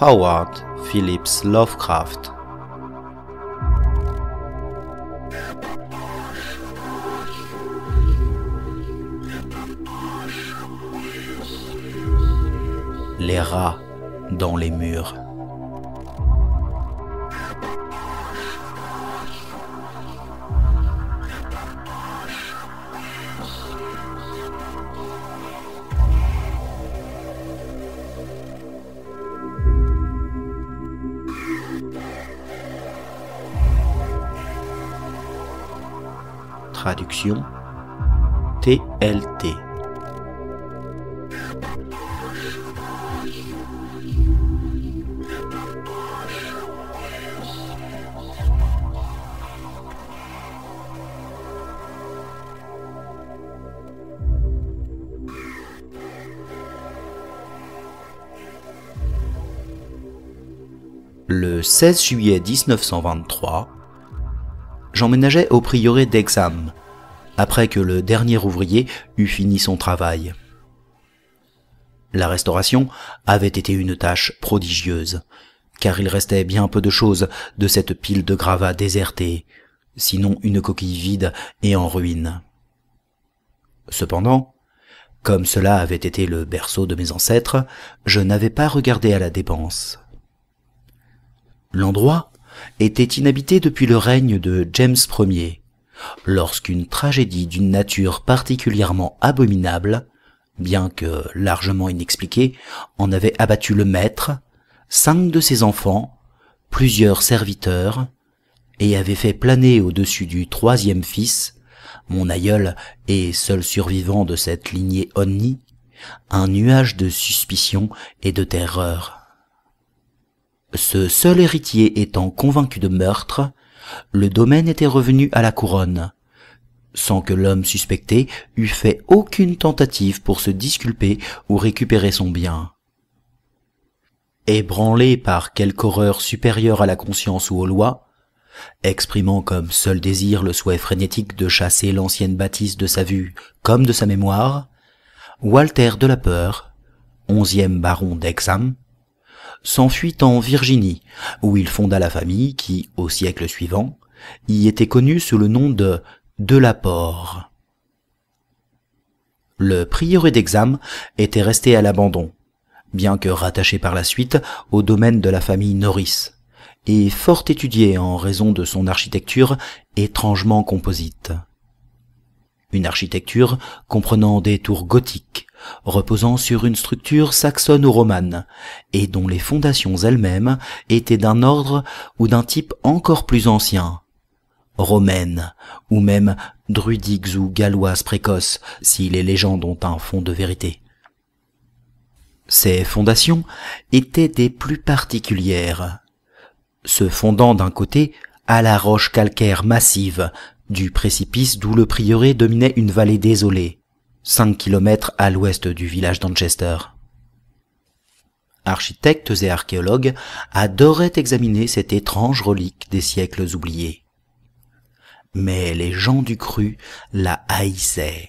Howard Phillips Lovecraft. Les rats dans les murs. traduction TLT. Le 16 juillet 1923, j'emménageais au prieuré d'exam, après que le dernier ouvrier eut fini son travail. La restauration avait été une tâche prodigieuse, car il restait bien peu de choses de cette pile de gravats désertée, sinon une coquille vide et en ruine. Cependant, comme cela avait été le berceau de mes ancêtres, je n'avais pas regardé à la dépense. L'endroit était inhabité depuis le règne de James Ier, lorsqu'une tragédie d'une nature particulièrement abominable, bien que largement inexpliquée, en avait abattu le maître, cinq de ses enfants, plusieurs serviteurs, et avait fait planer au-dessus du troisième fils, mon aïeul et seul survivant de cette lignée Onni, un nuage de suspicion et de terreur. Ce seul héritier étant convaincu de meurtre, le domaine était revenu à la couronne, sans que l'homme suspecté eût fait aucune tentative pour se disculper ou récupérer son bien. Ébranlé par quelque horreur supérieure à la conscience ou aux lois, exprimant comme seul désir le souhait frénétique de chasser l'ancienne bâtisse de sa vue comme de sa mémoire, Walter de la Peur, onzième baron d'Exham, s'enfuit en Virginie, où il fonda la famille qui, au siècle suivant, y était connue sous le nom de Delaport. Le prieuré d'examen était resté à l'abandon, bien que rattaché par la suite au domaine de la famille Norris, et fort étudié en raison de son architecture étrangement composite. Une architecture comprenant des tours gothiques, reposant sur une structure saxonne ou romane, et dont les fondations elles-mêmes étaient d'un ordre ou d'un type encore plus ancien, romaine ou même druidiques ou galloises précoces, si les légendes ont un fond de vérité. Ces fondations étaient des plus particulières, se fondant d'un côté à la roche calcaire massive du précipice d'où le prieuré dominait une vallée désolée, cinq kilomètres à l'ouest du village d'Anchester. Architectes et archéologues adoraient examiner cette étrange relique des siècles oubliés. Mais les gens du cru la haïssaient.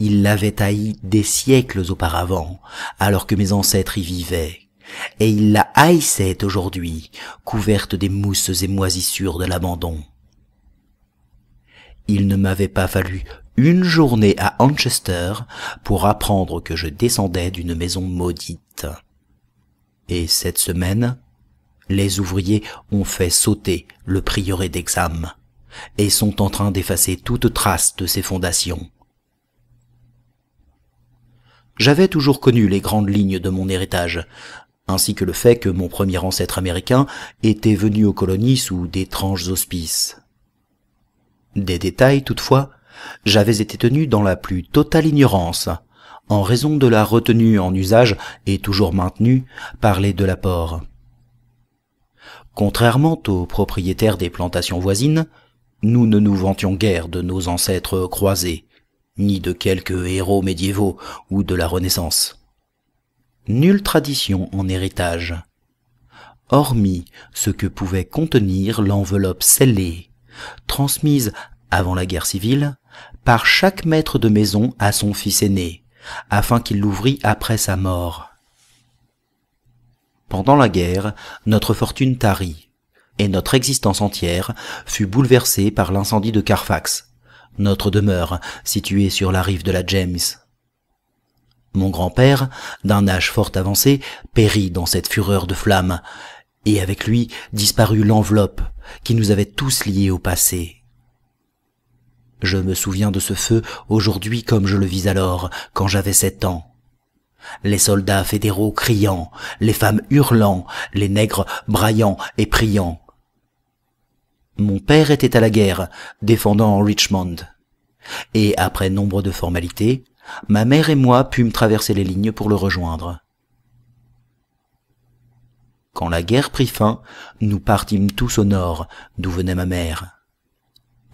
Ils l'avaient haï des siècles auparavant, alors que mes ancêtres y vivaient, et ils la haïssaient aujourd'hui, couverte des mousses et moisissures de l'abandon. Il ne m'avait pas fallu une journée à Anchester pour apprendre que je descendais d'une maison maudite. Et cette semaine, les ouvriers ont fait sauter le prieuré d'examen et sont en train d'effacer toute trace de ses fondations. J'avais toujours connu les grandes lignes de mon héritage, ainsi que le fait que mon premier ancêtre américain était venu aux colonies sous d'étranges auspices. Des détails, toutefois, j'avais été tenu dans la plus totale ignorance, en raison de la retenue en usage et toujours maintenue par les l'apport Contrairement aux propriétaires des plantations voisines, nous ne nous vantions guère de nos ancêtres croisés, ni de quelques héros médiévaux ou de la Renaissance. Nulle tradition en héritage, hormis ce que pouvait contenir l'enveloppe scellée, transmise avant la guerre civile par chaque maître de maison à son fils aîné, afin qu'il l'ouvrit après sa mort. Pendant la guerre, notre fortune tarit, et notre existence entière fut bouleversée par l'incendie de Carfax, notre demeure située sur la rive de la James. Mon grand-père, d'un âge fort avancé, périt dans cette fureur de flammes, et avec lui disparut l'enveloppe qui nous avait tous liés au passé. Je me souviens de ce feu aujourd'hui comme je le vis alors, quand j'avais sept ans. Les soldats fédéraux criant, les femmes hurlant, les nègres braillant et priant. Mon père était à la guerre, défendant Richmond. Et après nombre de formalités, ma mère et moi pûmes traverser les lignes pour le rejoindre. Quand la guerre prit fin, nous partîmes tous au nord, d'où venait ma mère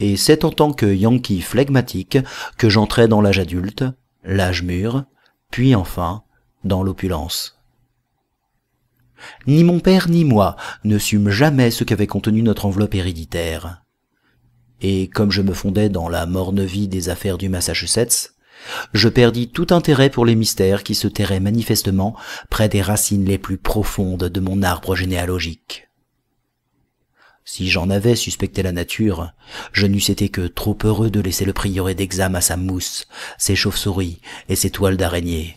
et c'est en tant que Yankee flegmatique que j'entrais dans l'âge adulte, l'âge mûr, puis enfin dans l'opulence. Ni mon père ni moi ne sûmes jamais ce qu'avait contenu notre enveloppe héréditaire. Et comme je me fondais dans la morne vie des affaires du Massachusetts, je perdis tout intérêt pour les mystères qui se tairaient manifestement près des racines les plus profondes de mon arbre généalogique. Si j'en avais suspecté la nature, je n'eusse été que trop heureux de laisser le prieuré d'examen à sa mousse, ses chauves-souris et ses toiles d'araignée.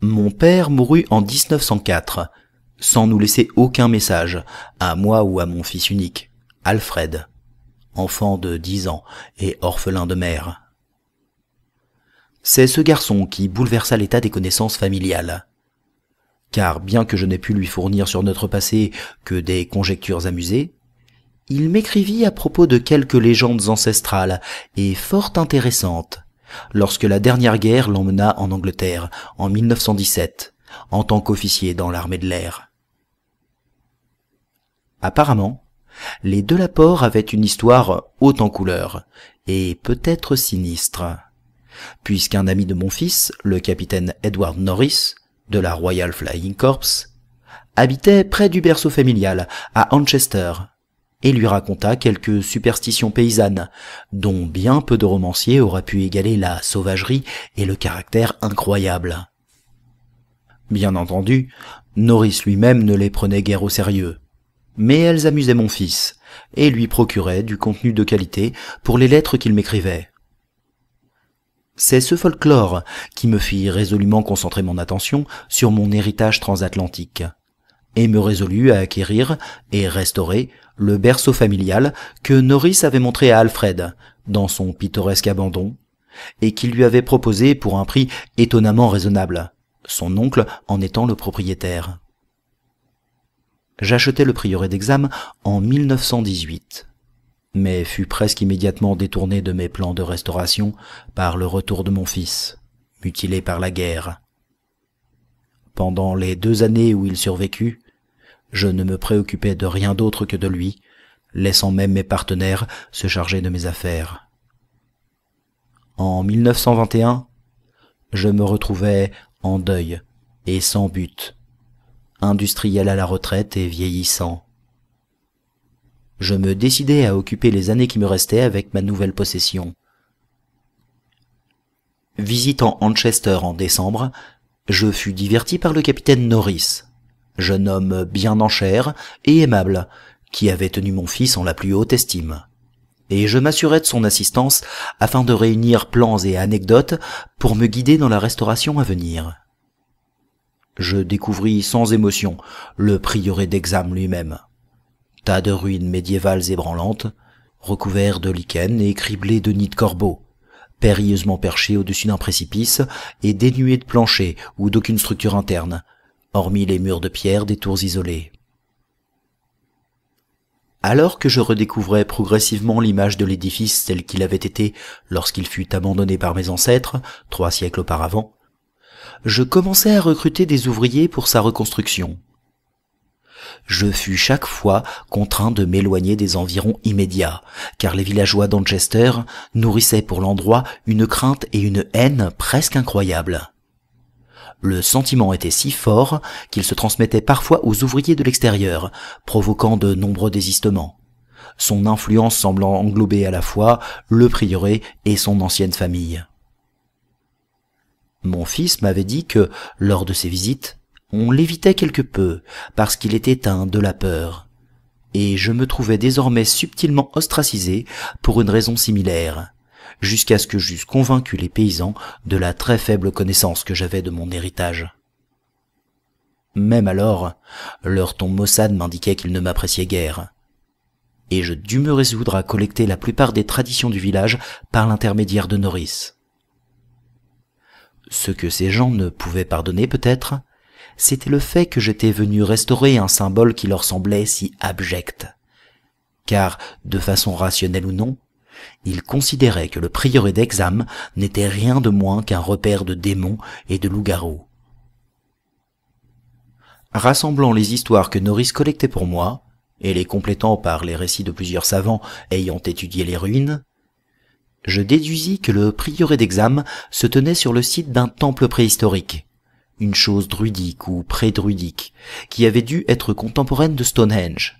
Mon père mourut en 1904, sans nous laisser aucun message, à moi ou à mon fils unique, Alfred, enfant de dix ans et orphelin de mère. C'est ce garçon qui bouleversa l'état des connaissances familiales car bien que je n'ai pu lui fournir sur notre passé que des conjectures amusées, il m'écrivit à propos de quelques légendes ancestrales et fort intéressantes, lorsque la dernière guerre l'emmena en Angleterre en 1917, en tant qu'officier dans l'armée de l'air. Apparemment, les deux Laporte avaient une histoire haute en couleur et peut-être sinistre, puisqu'un ami de mon fils, le capitaine Edward Norris, de la Royal Flying Corps, habitait près du berceau familial, à Anchester, et lui raconta quelques superstitions paysannes, dont bien peu de romanciers auraient pu égaler la sauvagerie et le caractère incroyable. Bien entendu, Norris lui-même ne les prenait guère au sérieux, mais elles amusaient mon fils, et lui procuraient du contenu de qualité pour les lettres qu'il m'écrivait. C'est ce folklore qui me fit résolument concentrer mon attention sur mon héritage transatlantique, et me résolut à acquérir et restaurer le berceau familial que Norris avait montré à Alfred, dans son pittoresque abandon, et qu'il lui avait proposé pour un prix étonnamment raisonnable, son oncle en étant le propriétaire. J'achetai le prieuré d'examen en 1918 mais fut presque immédiatement détourné de mes plans de restauration par le retour de mon fils, mutilé par la guerre. Pendant les deux années où il survécut, je ne me préoccupais de rien d'autre que de lui, laissant même mes partenaires se charger de mes affaires. En 1921, je me retrouvais en deuil et sans but, industriel à la retraite et vieillissant je me décidai à occuper les années qui me restaient avec ma nouvelle possession. Visitant Manchester en décembre, je fus diverti par le capitaine Norris, jeune homme bien en chair et aimable, qui avait tenu mon fils en la plus haute estime. Et je m'assurai de son assistance afin de réunir plans et anecdotes pour me guider dans la restauration à venir. Je découvris sans émotion le prieuré d'examen lui-même tas de ruines médiévales ébranlantes, recouverts de lichens et criblés de nids de corbeaux, périlleusement perchés au-dessus d'un précipice et dénués de planchers ou d'aucune structure interne, hormis les murs de pierre des tours isolées. Alors que je redécouvrais progressivement l'image de l'édifice tel qu'il avait été lorsqu'il fut abandonné par mes ancêtres, trois siècles auparavant, je commençais à recruter des ouvriers pour sa reconstruction. Je fus chaque fois contraint de m'éloigner des environs immédiats, car les villageois d'Anchester nourrissaient pour l'endroit une crainte et une haine presque incroyables. Le sentiment était si fort qu'il se transmettait parfois aux ouvriers de l'extérieur, provoquant de nombreux désistements. Son influence semblant englober à la fois le prieuré et son ancienne famille. Mon fils m'avait dit que, lors de ses visites, on l'évitait quelque peu, parce qu'il était un de la peur. Et je me trouvais désormais subtilement ostracisé pour une raison similaire, jusqu'à ce que j'eusse convaincu les paysans de la très faible connaissance que j'avais de mon héritage. Même alors, leur ton maussade m'indiquait qu'ils ne m'appréciaient guère. Et je dus me résoudre à collecter la plupart des traditions du village par l'intermédiaire de Norris. Ce que ces gens ne pouvaient pardonner peut-être, c'était le fait que j'étais venu restaurer un symbole qui leur semblait si abject. Car, de façon rationnelle ou non, ils considéraient que le prieuré d'Exam n'était rien de moins qu'un repère de démons et de loups-garous. Rassemblant les histoires que Norris collectait pour moi, et les complétant par les récits de plusieurs savants ayant étudié les ruines, je déduisis que le prieuré d'Exam se tenait sur le site d'un temple préhistorique, une chose druidique ou pré-druidique, qui avait dû être contemporaine de Stonehenge.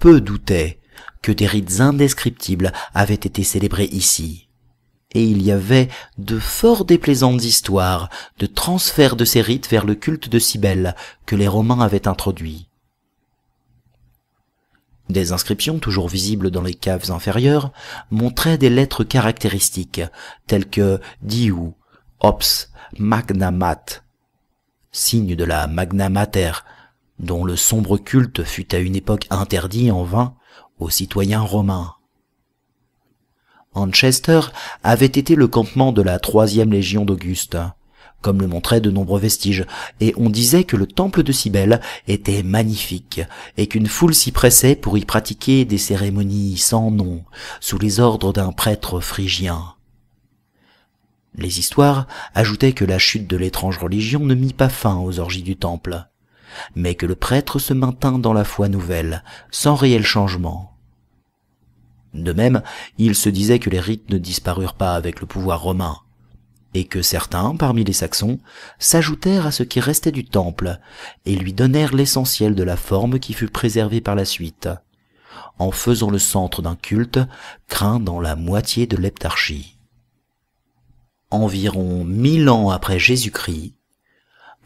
Peu doutaient que des rites indescriptibles avaient été célébrés ici, et il y avait de fort déplaisantes histoires de transfert de ces rites vers le culte de Cybèle que les Romains avaient introduit. Des inscriptions, toujours visibles dans les caves inférieures, montraient des lettres caractéristiques, telles que Diou » Ops Magnamat, signe de la Magna Mater, dont le sombre culte fut à une époque interdit en vain aux citoyens romains. Anchester avait été le campement de la troisième légion d'Auguste, comme le montraient de nombreux vestiges, et on disait que le temple de Cybèle était magnifique, et qu'une foule s'y pressait pour y pratiquer des cérémonies sans nom, sous les ordres d'un prêtre phrygien. Les histoires ajoutaient que la chute de l'étrange religion ne mit pas fin aux orgies du temple, mais que le prêtre se maintint dans la foi nouvelle, sans réel changement. De même, il se disait que les rites ne disparurent pas avec le pouvoir romain, et que certains, parmi les Saxons, s'ajoutèrent à ce qui restait du temple, et lui donnèrent l'essentiel de la forme qui fut préservée par la suite, en faisant le centre d'un culte craint dans la moitié de l'heptarchie environ mille ans après Jésus-Christ,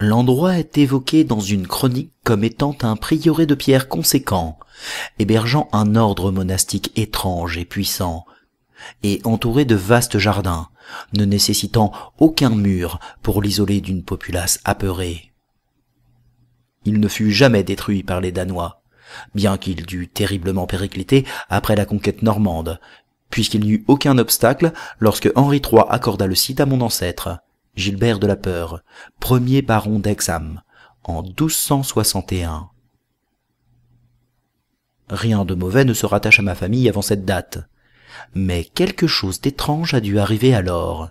l'endroit est évoqué dans une chronique comme étant un prieuré de pierre conséquent, hébergeant un ordre monastique étrange et puissant, et entouré de vastes jardins, ne nécessitant aucun mur pour l'isoler d'une populace apeurée. Il ne fut jamais détruit par les Danois, bien qu'il dût terriblement péricliter après la conquête normande, puisqu'il n'y eut aucun obstacle lorsque Henri III accorda le site à mon ancêtre, Gilbert de la Peur, premier baron d'Exham, en 1261. Rien de mauvais ne se rattache à ma famille avant cette date, mais quelque chose d'étrange a dû arriver alors.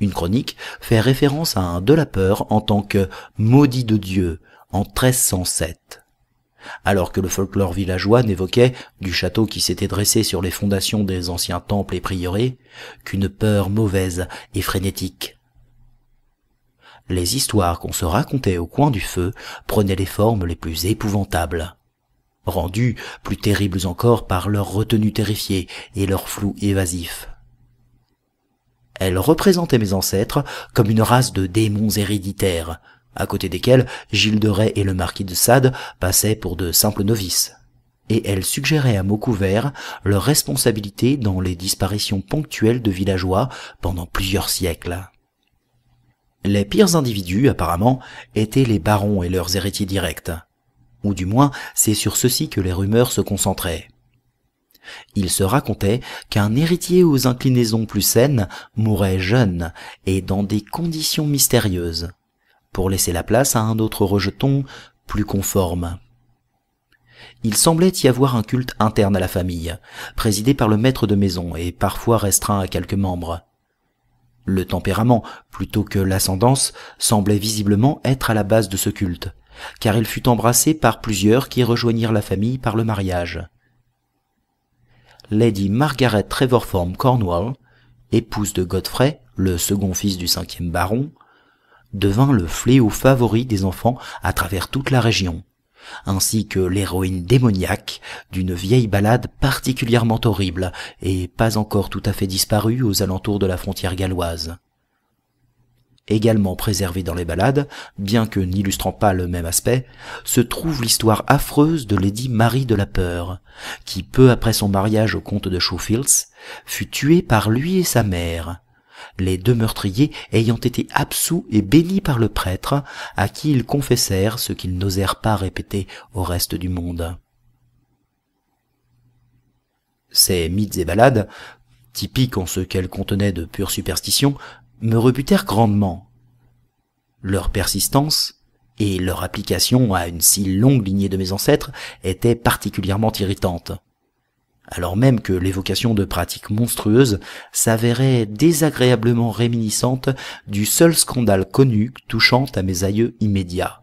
Une chronique fait référence à un de la peur en tant que maudit de Dieu en 1307 alors que le folklore villageois n'évoquait, du château qui s'était dressé sur les fondations des anciens temples et prieurés, qu'une peur mauvaise et frénétique. Les histoires qu'on se racontait au coin du feu prenaient les formes les plus épouvantables, rendues plus terribles encore par leur retenue terrifiée et leur flou évasif. Elles représentaient mes ancêtres comme une race de démons héréditaires, à côté desquels Gilles de Rais et le marquis de Sade passaient pour de simples novices. Et elles suggéraient à mots couverts leur responsabilité dans les disparitions ponctuelles de villageois pendant plusieurs siècles. Les pires individus, apparemment, étaient les barons et leurs héritiers directs. Ou du moins, c'est sur ceux-ci que les rumeurs se concentraient. Il se racontait qu'un héritier aux inclinaisons plus saines mourait jeune et dans des conditions mystérieuses, pour laisser la place à un autre rejeton plus conforme. Il semblait y avoir un culte interne à la famille, présidé par le maître de maison et parfois restreint à quelques membres. Le tempérament, plutôt que l'ascendance, semblait visiblement être à la base de ce culte, car il fut embrassé par plusieurs qui rejoignirent la famille par le mariage. Lady Margaret Trevorform Cornwall, épouse de Godfrey, le second fils du cinquième baron, devint le fléau favori des enfants à travers toute la région, ainsi que l'héroïne démoniaque d'une vieille balade particulièrement horrible et pas encore tout à fait disparue aux alentours de la frontière galloise. Également préservée dans les balades, bien que n'illustrant pas le même aspect, se trouve l'histoire affreuse de Lady Marie de la Peur, qui peu après son mariage au comte de Schofields, fut tuée par lui et sa mère, les deux meurtriers ayant été absous et bénis par le prêtre, à qui ils confessèrent ce qu'ils n'osèrent pas répéter au reste du monde. Ces mythes et balades, typiques en ce qu'elles contenaient de pure superstition, me rebutèrent grandement. Leur persistance, et leur application à une si longue lignée de mes ancêtres étaient particulièrement irritantes alors même que l'évocation de pratiques monstrueuses s'avérait désagréablement réminiscente du seul scandale connu touchant à mes aïeux immédiats.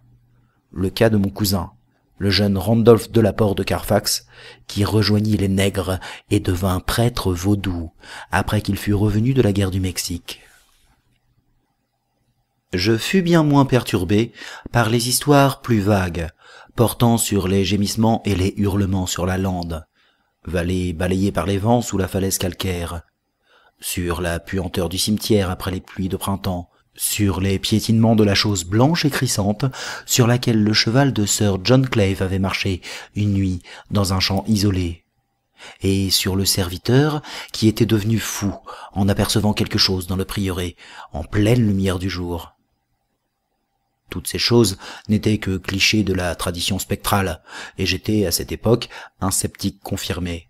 Le cas de mon cousin, le jeune Randolph Delaport de Carfax, qui rejoignit les nègres et devint prêtre vaudou après qu'il fut revenu de la guerre du Mexique. Je fus bien moins perturbé par les histoires plus vagues, portant sur les gémissements et les hurlements sur la lande, vallée balayée par les vents sous la falaise calcaire, sur la puanteur du cimetière après les pluies de printemps, sur les piétinements de la chose blanche et crissante sur laquelle le cheval de Sir John Clave avait marché une nuit dans un champ isolé, et sur le serviteur qui était devenu fou en apercevant quelque chose dans le prieuré en pleine lumière du jour. Toutes ces choses n'étaient que clichés de la tradition spectrale, et j'étais à cette époque un sceptique confirmé.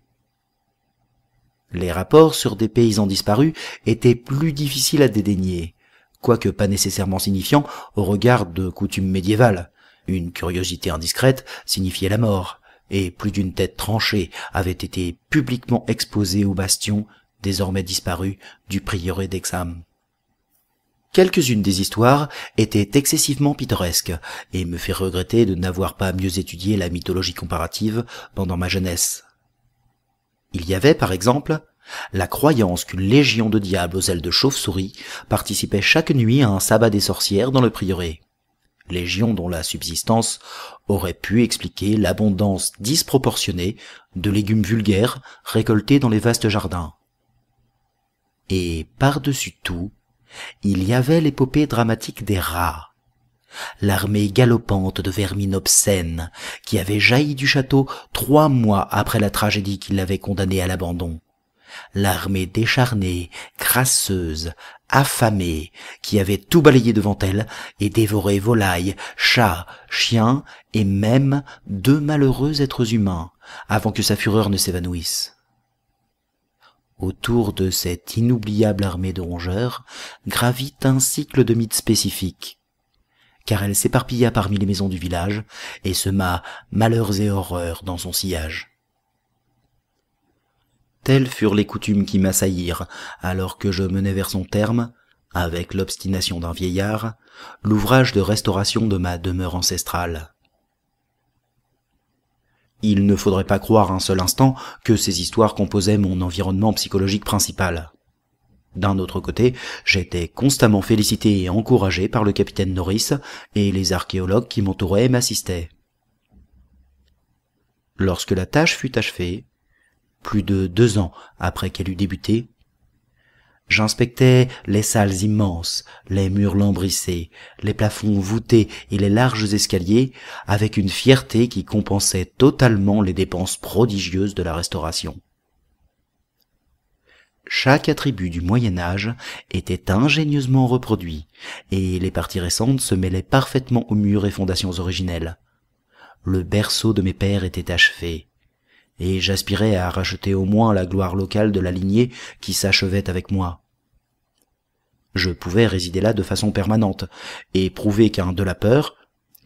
Les rapports sur des paysans disparus étaient plus difficiles à dédaigner, quoique pas nécessairement signifiants au regard de coutumes médiévales. Une curiosité indiscrète signifiait la mort, et plus d'une tête tranchée avait été publiquement exposée au bastion, désormais disparu, du prieuré d'Exham. Quelques-unes des histoires étaient excessivement pittoresques et me fait regretter de n'avoir pas mieux étudié la mythologie comparative pendant ma jeunesse. Il y avait, par exemple, la croyance qu'une légion de diables aux ailes de chauve-souris participait chaque nuit à un sabbat des sorcières dans le prieuré. Légion dont la subsistance aurait pu expliquer l'abondance disproportionnée de légumes vulgaires récoltés dans les vastes jardins. Et par-dessus tout, il y avait l'épopée dramatique des rats, l'armée galopante de vermine obscène qui avait jailli du château trois mois après la tragédie qui l'avait condamnée à l'abandon, l'armée décharnée, crasseuse, affamée, qui avait tout balayé devant elle et dévoré volailles, chats, chiens et même deux malheureux êtres humains, avant que sa fureur ne s'évanouisse. Autour de cette inoubliable armée de rongeurs gravit un cycle de mythes spécifiques, car elle s'éparpilla parmi les maisons du village et sema malheurs et horreurs dans son sillage. Telles furent les coutumes qui m'assaillirent, alors que je menais vers son terme, avec l'obstination d'un vieillard, l'ouvrage de restauration de ma demeure ancestrale. Il ne faudrait pas croire un seul instant que ces histoires composaient mon environnement psychologique principal. D'un autre côté, j'étais constamment félicité et encouragé par le capitaine Norris et les archéologues qui m'entouraient et m'assistaient. Lorsque la tâche fut achevée, plus de deux ans après qu'elle eut débuté, J'inspectais les salles immenses, les murs lambrissés, les plafonds voûtés et les larges escaliers avec une fierté qui compensait totalement les dépenses prodigieuses de la restauration. Chaque attribut du Moyen Âge était ingénieusement reproduit, et les parties récentes se mêlaient parfaitement aux murs et fondations originelles. Le berceau de mes pères était achevé, et j'aspirais à racheter au moins la gloire locale de la lignée qui s'achevait avec moi. Je pouvais résider là de façon permanente, et prouver qu'un de la peur,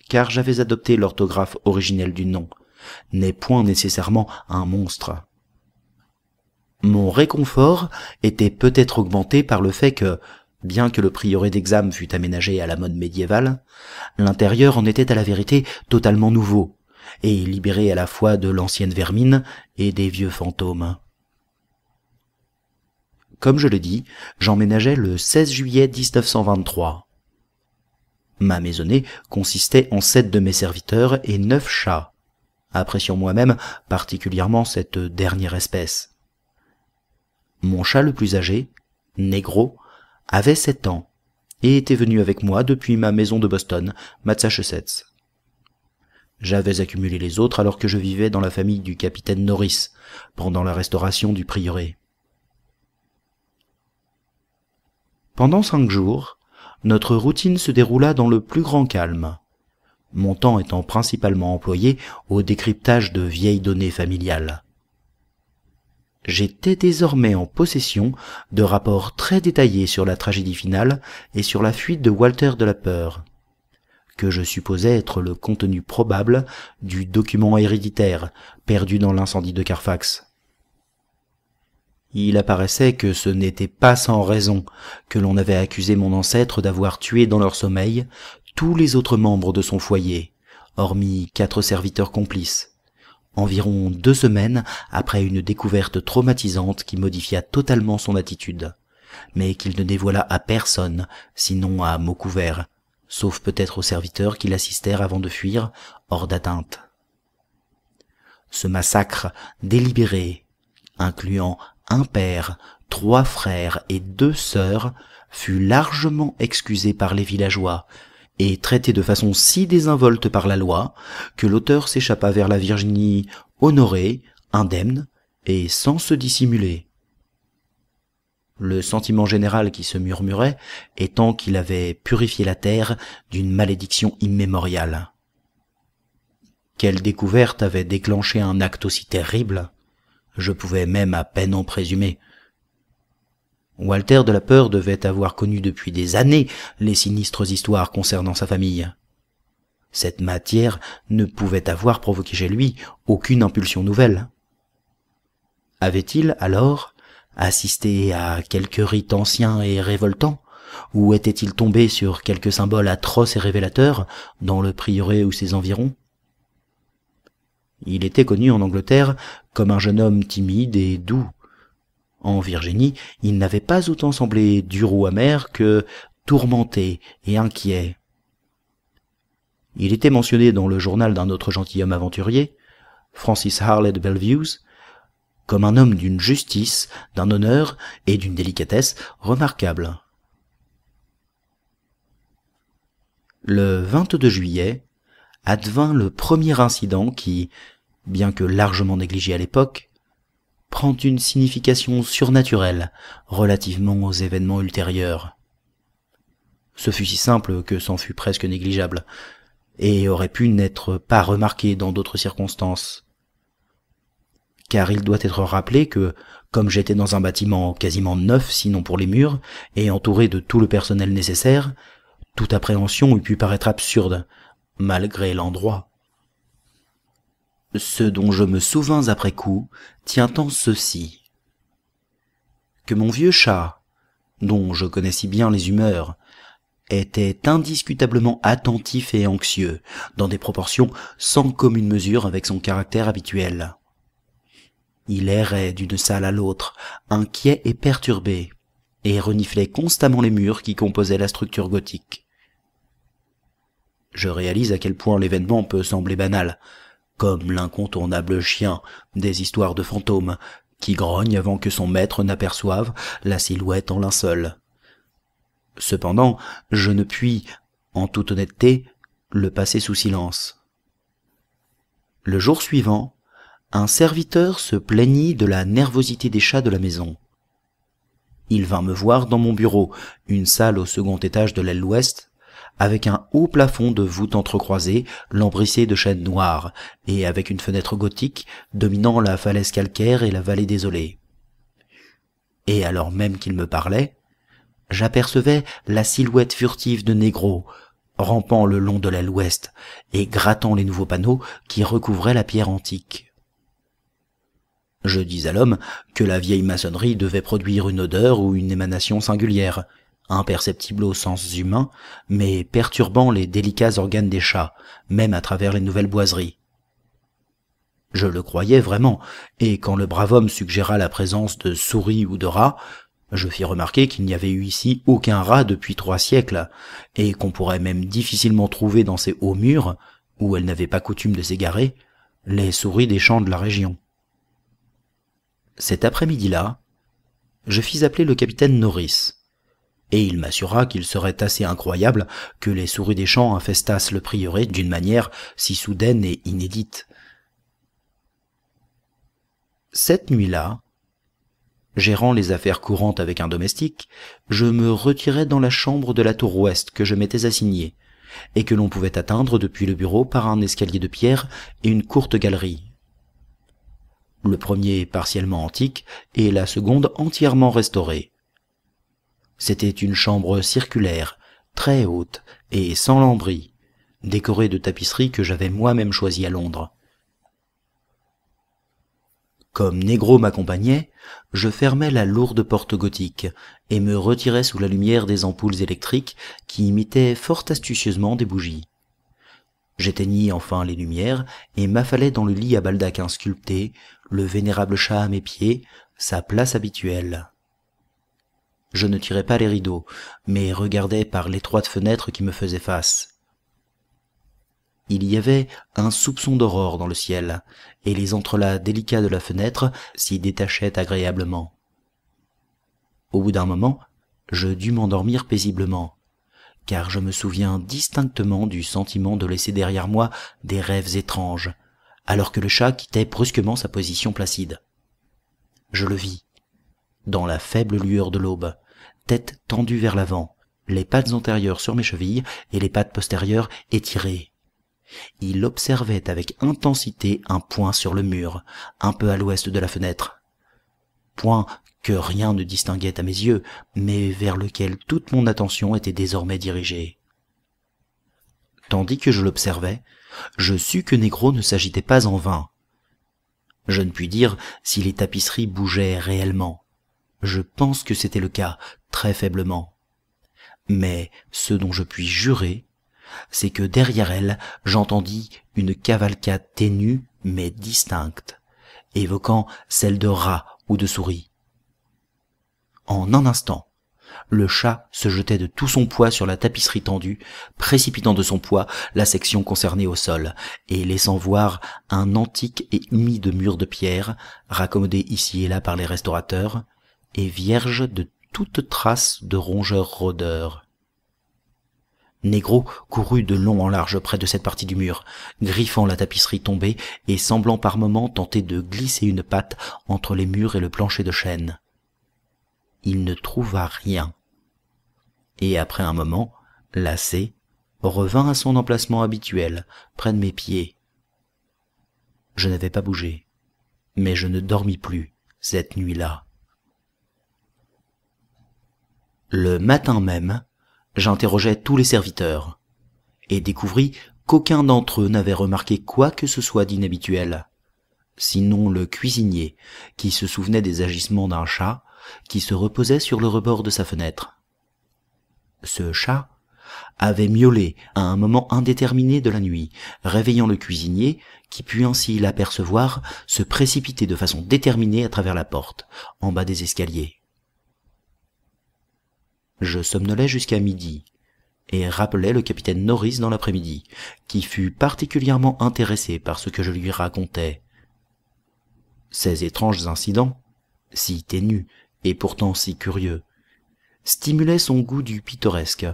car j'avais adopté l'orthographe originelle du nom, n'est point nécessairement un monstre. Mon réconfort était peut-être augmenté par le fait que, bien que le prieuré d'examen fût aménagé à la mode médiévale, l'intérieur en était à la vérité totalement nouveau, et libéré à la fois de l'ancienne vermine et des vieux fantômes. Comme je le dis, j'emménageais le 16 juillet 1923. Ma maisonnée consistait en sept de mes serviteurs et neuf chats, appréciant moi-même particulièrement cette dernière espèce. Mon chat le plus âgé, Negro, avait sept ans et était venu avec moi depuis ma maison de Boston, Massachusetts. J'avais accumulé les autres alors que je vivais dans la famille du capitaine Norris, pendant la restauration du prieuré. Pendant cinq jours, notre routine se déroula dans le plus grand calme, mon temps étant principalement employé au décryptage de vieilles données familiales. J'étais désormais en possession de rapports très détaillés sur la tragédie finale et sur la fuite de Walter de la Peur, que je supposais être le contenu probable du document héréditaire perdu dans l'incendie de Carfax. Il apparaissait que ce n'était pas sans raison que l'on avait accusé mon ancêtre d'avoir tué dans leur sommeil tous les autres membres de son foyer, hormis quatre serviteurs complices, environ deux semaines après une découverte traumatisante qui modifia totalement son attitude, mais qu'il ne dévoila à personne, sinon à mots couverts, sauf peut-être aux serviteurs qui l'assistèrent avant de fuir, hors d'atteinte. Ce massacre délibéré, incluant un père, trois frères et deux sœurs, fut largement excusé par les villageois, et traité de façon si désinvolte par la loi, que l'auteur s'échappa vers la Virginie honoré, indemne, et sans se dissimuler le sentiment général qui se murmurait étant qu'il avait purifié la terre d'une malédiction immémoriale. Quelle découverte avait déclenché un acte aussi terrible Je pouvais même à peine en présumer. Walter de la Peur devait avoir connu depuis des années les sinistres histoires concernant sa famille. Cette matière ne pouvait avoir provoqué chez lui aucune impulsion nouvelle. Avait-il alors Assister à quelques rites ancien et révoltants ou était-il tombé sur quelque symbole atroce et révélateur dans le prieuré ou ses environs Il était connu en Angleterre comme un jeune homme timide et doux. En Virginie, il n'avait pas autant semblé dur ou amer que tourmenté et inquiet. Il était mentionné dans le journal d'un autre gentilhomme aventurier, Francis Harlett de comme un homme d'une justice, d'un honneur et d'une délicatesse remarquables. Le 22 juillet advint le premier incident qui, bien que largement négligé à l'époque, prend une signification surnaturelle relativement aux événements ultérieurs. Ce fut si simple que s'en fut presque négligeable, et aurait pu n'être pas remarqué dans d'autres circonstances car il doit être rappelé que, comme j'étais dans un bâtiment quasiment neuf, sinon pour les murs, et entouré de tout le personnel nécessaire, toute appréhension eût pu paraître absurde, malgré l'endroit. Ce dont je me souvins après coup tient en ceci. Que mon vieux chat, dont je connais si bien les humeurs, était indiscutablement attentif et anxieux, dans des proportions sans commune mesure avec son caractère habituel. Il errait d'une salle à l'autre, inquiet et perturbé, et reniflait constamment les murs qui composaient la structure gothique. Je réalise à quel point l'événement peut sembler banal, comme l'incontournable chien des histoires de fantômes, qui grogne avant que son maître n'aperçoive la silhouette en linceul. Cependant, je ne puis, en toute honnêteté, le passer sous silence. Le jour suivant, un serviteur se plaignit de la nervosité des chats de la maison. Il vint me voir dans mon bureau, une salle au second étage de l'aile ouest, avec un haut plafond de voûtes entrecroisées, lambrissées de chêne noires, et avec une fenêtre gothique dominant la falaise calcaire et la vallée désolée. Et alors même qu'il me parlait, j'apercevais la silhouette furtive de Négro, rampant le long de l'aile ouest, et grattant les nouveaux panneaux qui recouvraient la pierre antique. Je dis à l'homme que la vieille maçonnerie devait produire une odeur ou une émanation singulière, imperceptible aux sens humains, mais perturbant les délicats organes des chats, même à travers les nouvelles boiseries. Je le croyais vraiment, et quand le brave homme suggéra la présence de souris ou de rats, je fis remarquer qu'il n'y avait eu ici aucun rat depuis trois siècles, et qu'on pourrait même difficilement trouver dans ces hauts murs, où elles n'avaient pas coutume de s'égarer, les souris des champs de la région. Cet après-midi-là, je fis appeler le capitaine Norris, et il m'assura qu'il serait assez incroyable que les souris des champs infestassent le prieuré d'une manière si soudaine et inédite. Cette nuit-là, gérant les affaires courantes avec un domestique, je me retirai dans la chambre de la tour ouest que je m'étais assignée, et que l'on pouvait atteindre depuis le bureau par un escalier de pierre et une courte galerie, le premier partiellement antique et la seconde entièrement restaurée. C'était une chambre circulaire, très haute et sans lambris, décorée de tapisseries que j'avais moi-même choisies à Londres. Comme Négro m'accompagnait, je fermais la lourde porte gothique et me retirais sous la lumière des ampoules électriques qui imitaient fort astucieusement des bougies. J'éteignis enfin les lumières et m'affalai dans le lit à baldaquin sculpté, le vénérable chat à mes pieds, sa place habituelle. Je ne tirai pas les rideaux, mais regardai par l'étroite fenêtre qui me faisait face. Il y avait un soupçon d'aurore dans le ciel, et les entrelacs délicats de la fenêtre s'y détachaient agréablement. Au bout d'un moment, je dus m'endormir paisiblement car je me souviens distinctement du sentiment de laisser derrière moi des rêves étranges, alors que le chat quittait brusquement sa position placide. Je le vis, dans la faible lueur de l'aube, tête tendue vers l'avant, les pattes antérieures sur mes chevilles et les pattes postérieures étirées. Il observait avec intensité un point sur le mur, un peu à l'ouest de la fenêtre. Point que rien ne distinguait à mes yeux, mais vers lequel toute mon attention était désormais dirigée. Tandis que je l'observais, je sus que Négro ne s'agitait pas en vain. Je ne puis dire si les tapisseries bougeaient réellement. Je pense que c'était le cas, très faiblement. Mais ce dont je puis jurer, c'est que derrière elle, j'entendis une cavalcade ténue mais distincte, évoquant celle de rats ou de souris. En un instant, le chat se jetait de tout son poids sur la tapisserie tendue, précipitant de son poids la section concernée au sol, et laissant voir un antique et humide mur de pierre, raccommodé ici et là par les restaurateurs, et vierge de toute trace de rongeur rôdeur. Négro courut de long en large près de cette partie du mur, griffant la tapisserie tombée et semblant par moments tenter de glisser une patte entre les murs et le plancher de chêne il ne trouva rien. Et après un moment, lassé, revint à son emplacement habituel, près de mes pieds. Je n'avais pas bougé, mais je ne dormis plus cette nuit-là. Le matin même, j'interrogeai tous les serviteurs, et découvris qu'aucun d'entre eux n'avait remarqué quoi que ce soit d'inhabituel, sinon le cuisinier, qui se souvenait des agissements d'un chat qui se reposait sur le rebord de sa fenêtre. Ce chat avait miaulé à un moment indéterminé de la nuit, réveillant le cuisinier, qui put ainsi l'apercevoir se précipiter de façon déterminée à travers la porte, en bas des escaliers. Je somnolais jusqu'à midi, et rappelais le capitaine Norris dans l'après-midi, qui fut particulièrement intéressé par ce que je lui racontais. Ces étranges incidents, si ténus, et pourtant si curieux, stimulait son goût du pittoresque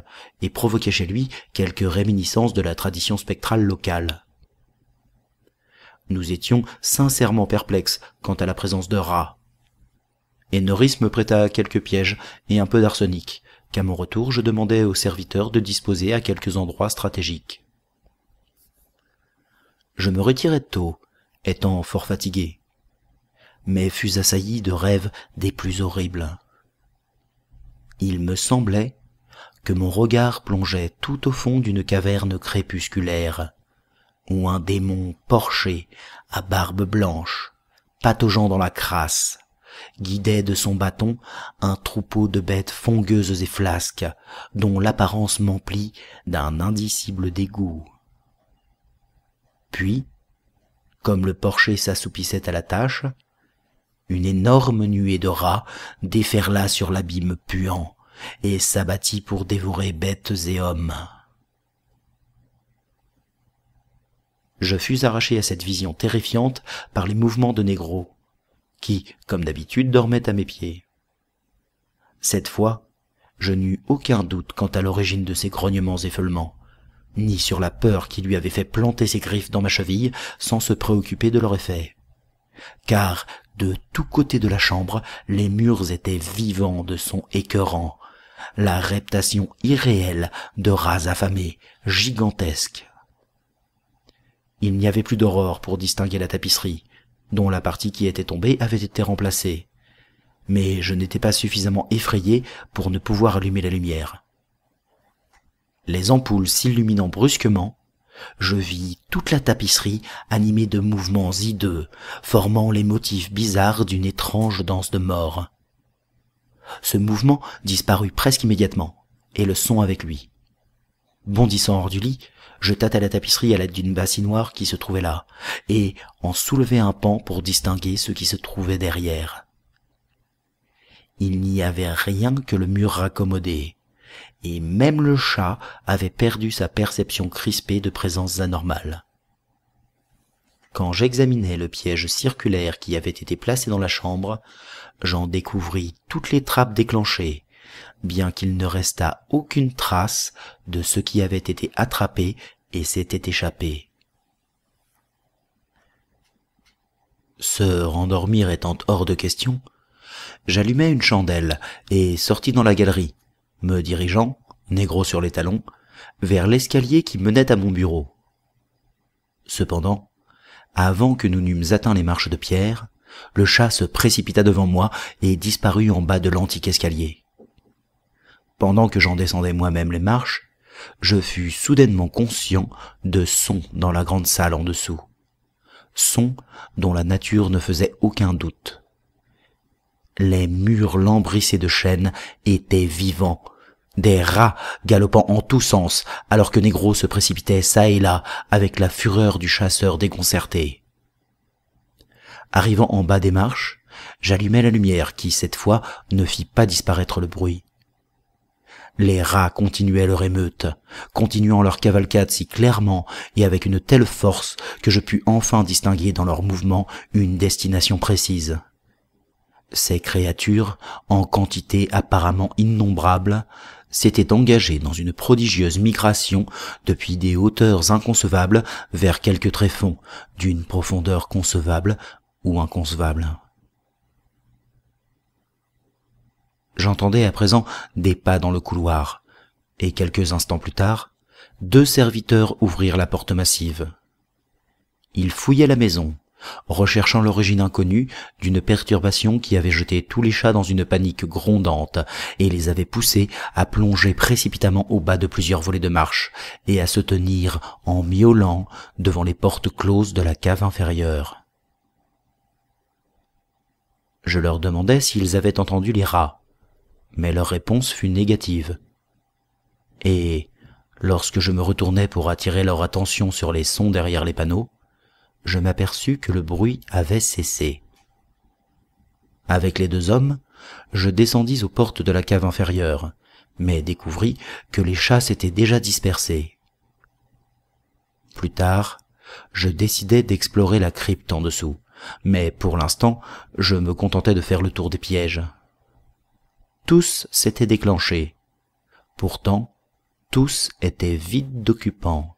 et provoquait chez lui quelques réminiscences de la tradition spectrale locale. Nous étions sincèrement perplexes quant à la présence de rats. Et Norris me prêta quelques pièges et un peu d'arsenic, qu'à mon retour je demandai aux serviteurs de disposer à quelques endroits stratégiques. Je me retirai tôt, étant fort fatigué mais fus assailli de rêves des plus horribles. Il me semblait que mon regard plongeait tout au fond d'une caverne crépusculaire, où un démon porché, à barbe blanche, pataugeant dans la crasse, guidait de son bâton un troupeau de bêtes fongueuses et flasques, dont l'apparence m'emplit d'un indicible dégoût. Puis, comme le porcher s'assoupissait à la tâche, une énorme nuée de rats déferla sur l'abîme puant et s'abattit pour dévorer bêtes et hommes. Je fus arraché à cette vision terrifiante par les mouvements de Négro, qui, comme d'habitude, dormait à mes pieds. Cette fois, je n'eus aucun doute quant à l'origine de ces grognements effeulements, ni sur la peur qui lui avait fait planter ses griffes dans ma cheville sans se préoccuper de leur effet. Car, de tous côtés de la chambre, les murs étaient vivants de son écœurant, La reptation irréelle de rats affamés, gigantesques. Il n'y avait plus d'aurore pour distinguer la tapisserie, dont la partie qui était tombée avait été remplacée. Mais je n'étais pas suffisamment effrayé pour ne pouvoir allumer la lumière. Les ampoules s'illuminant brusquement, je vis toute la tapisserie animée de mouvements hideux, formant les motifs bizarres d'une étrange danse de mort. Ce mouvement disparut presque immédiatement, et le son avec lui. Bondissant hors du lit, je tâtai la tapisserie à l'aide d'une bassinoire qui se trouvait là, et en soulevai un pan pour distinguer ce qui se trouvait derrière. Il n'y avait rien que le mur raccommodé, et même le chat avait perdu sa perception crispée de présences anormales. Quand j'examinai le piège circulaire qui avait été placé dans la chambre, j'en découvris toutes les trappes déclenchées, bien qu'il ne restât aucune trace de ce qui avait été attrapé et s'était échappé. Se rendormir étant hors de question, j'allumai une chandelle et sortis dans la galerie, me dirigeant, négro sur les talons, vers l'escalier qui menait à mon bureau. Cependant, avant que nous n'eûmes atteint les marches de pierre, le chat se précipita devant moi et disparut en bas de l'antique escalier. Pendant que j'en descendais moi-même les marches, je fus soudainement conscient de sons dans la grande salle en dessous. Sons dont la nature ne faisait aucun doute les murs lambrissés de chênes étaient vivants. Des rats galopant en tous sens, alors que Négro se précipitait çà et là avec la fureur du chasseur déconcerté. Arrivant en bas des marches, j'allumai la lumière qui, cette fois, ne fit pas disparaître le bruit. Les rats continuaient leur émeute, continuant leur cavalcade si clairement et avec une telle force que je pus enfin distinguer dans leurs mouvements une destination précise. Ces créatures, en quantité apparemment innombrable, s'étaient engagées dans une prodigieuse migration depuis des hauteurs inconcevables vers quelques tréfonds d'une profondeur concevable ou inconcevable. J'entendais à présent des pas dans le couloir, et quelques instants plus tard, deux serviteurs ouvrirent la porte massive. Ils fouillaient la maison, recherchant l'origine inconnue d'une perturbation qui avait jeté tous les chats dans une panique grondante et les avait poussés à plonger précipitamment au bas de plusieurs volées de marche et à se tenir en miaulant devant les portes closes de la cave inférieure. Je leur demandai s'ils avaient entendu les rats, mais leur réponse fut négative. Et, lorsque je me retournai pour attirer leur attention sur les sons derrière les panneaux, je m'aperçus que le bruit avait cessé. Avec les deux hommes, je descendis aux portes de la cave inférieure, mais découvris que les chats s'étaient déjà dispersés. Plus tard, je décidai d'explorer la crypte en dessous, mais pour l'instant, je me contentais de faire le tour des pièges. Tous s'étaient déclenchés. Pourtant, tous étaient vides d'occupants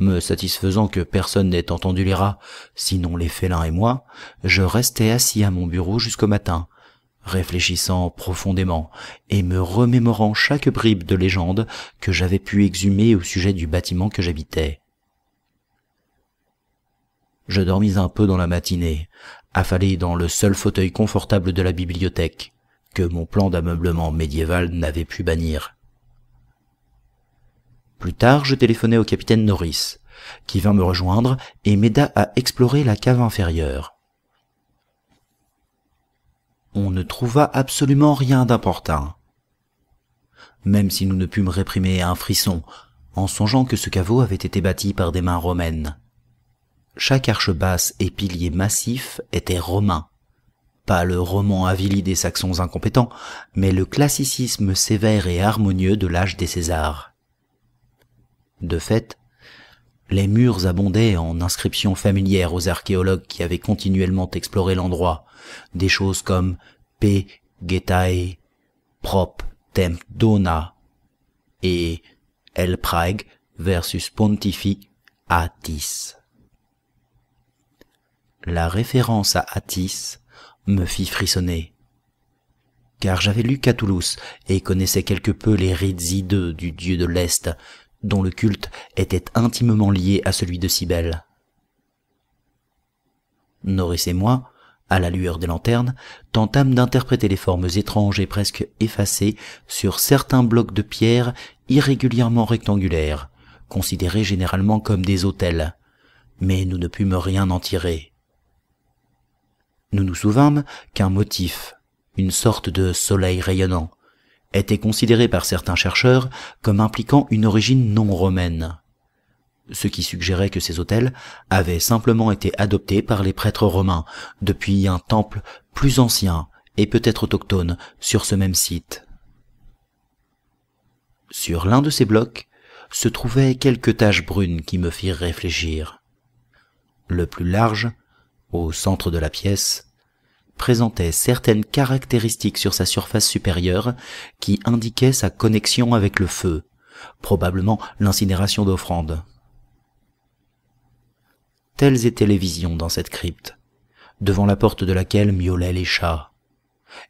me satisfaisant que personne n'ait entendu les rats, sinon les félins et moi, je restai assis à mon bureau jusqu'au matin, réfléchissant profondément et me remémorant chaque bribe de légende que j'avais pu exhumer au sujet du bâtiment que j'habitais. Je dormis un peu dans la matinée, affalé dans le seul fauteuil confortable de la bibliothèque, que mon plan d'ameublement médiéval n'avait pu bannir. Plus tard, je téléphonai au capitaine Norris, qui vint me rejoindre et m'aida à explorer la cave inférieure. On ne trouva absolument rien d'important. Même si nous ne pûmes réprimer un frisson, en songeant que ce caveau avait été bâti par des mains romaines. Chaque arche basse et pilier massif était romain. Pas le roman avili des Saxons incompétents, mais le classicisme sévère et harmonieux de l'âge des Césars. De fait, les murs abondaient en inscriptions familières aux archéologues qui avaient continuellement exploré l'endroit, des choses comme P. Getae, Prop, Temp Dona et El Prague versus Pontifi Atis. La référence à Atis me fit frissonner, car j'avais lu Catullus et connaissais quelque peu les rites hideux du dieu de l'Est, dont le culte était intimement lié à celui de Cybèle. Norris et moi, à la lueur des lanternes, tentâmes d'interpréter les formes étranges et presque effacées sur certains blocs de pierre irrégulièrement rectangulaires, considérés généralement comme des autels. Mais nous ne pûmes rien en tirer. Nous nous souvînmes qu'un motif, une sorte de soleil rayonnant, était considéré par certains chercheurs comme impliquant une origine non romaine, ce qui suggérait que ces autels avaient simplement été adoptés par les prêtres romains depuis un temple plus ancien et peut-être autochtone sur ce même site. Sur l'un de ces blocs se trouvaient quelques taches brunes qui me firent réfléchir. Le plus large, au centre de la pièce, présentait certaines caractéristiques sur sa surface supérieure qui indiquaient sa connexion avec le feu, probablement l'incinération d'offrandes. Telles étaient les visions dans cette crypte, devant la porte de laquelle miaulaient les chats,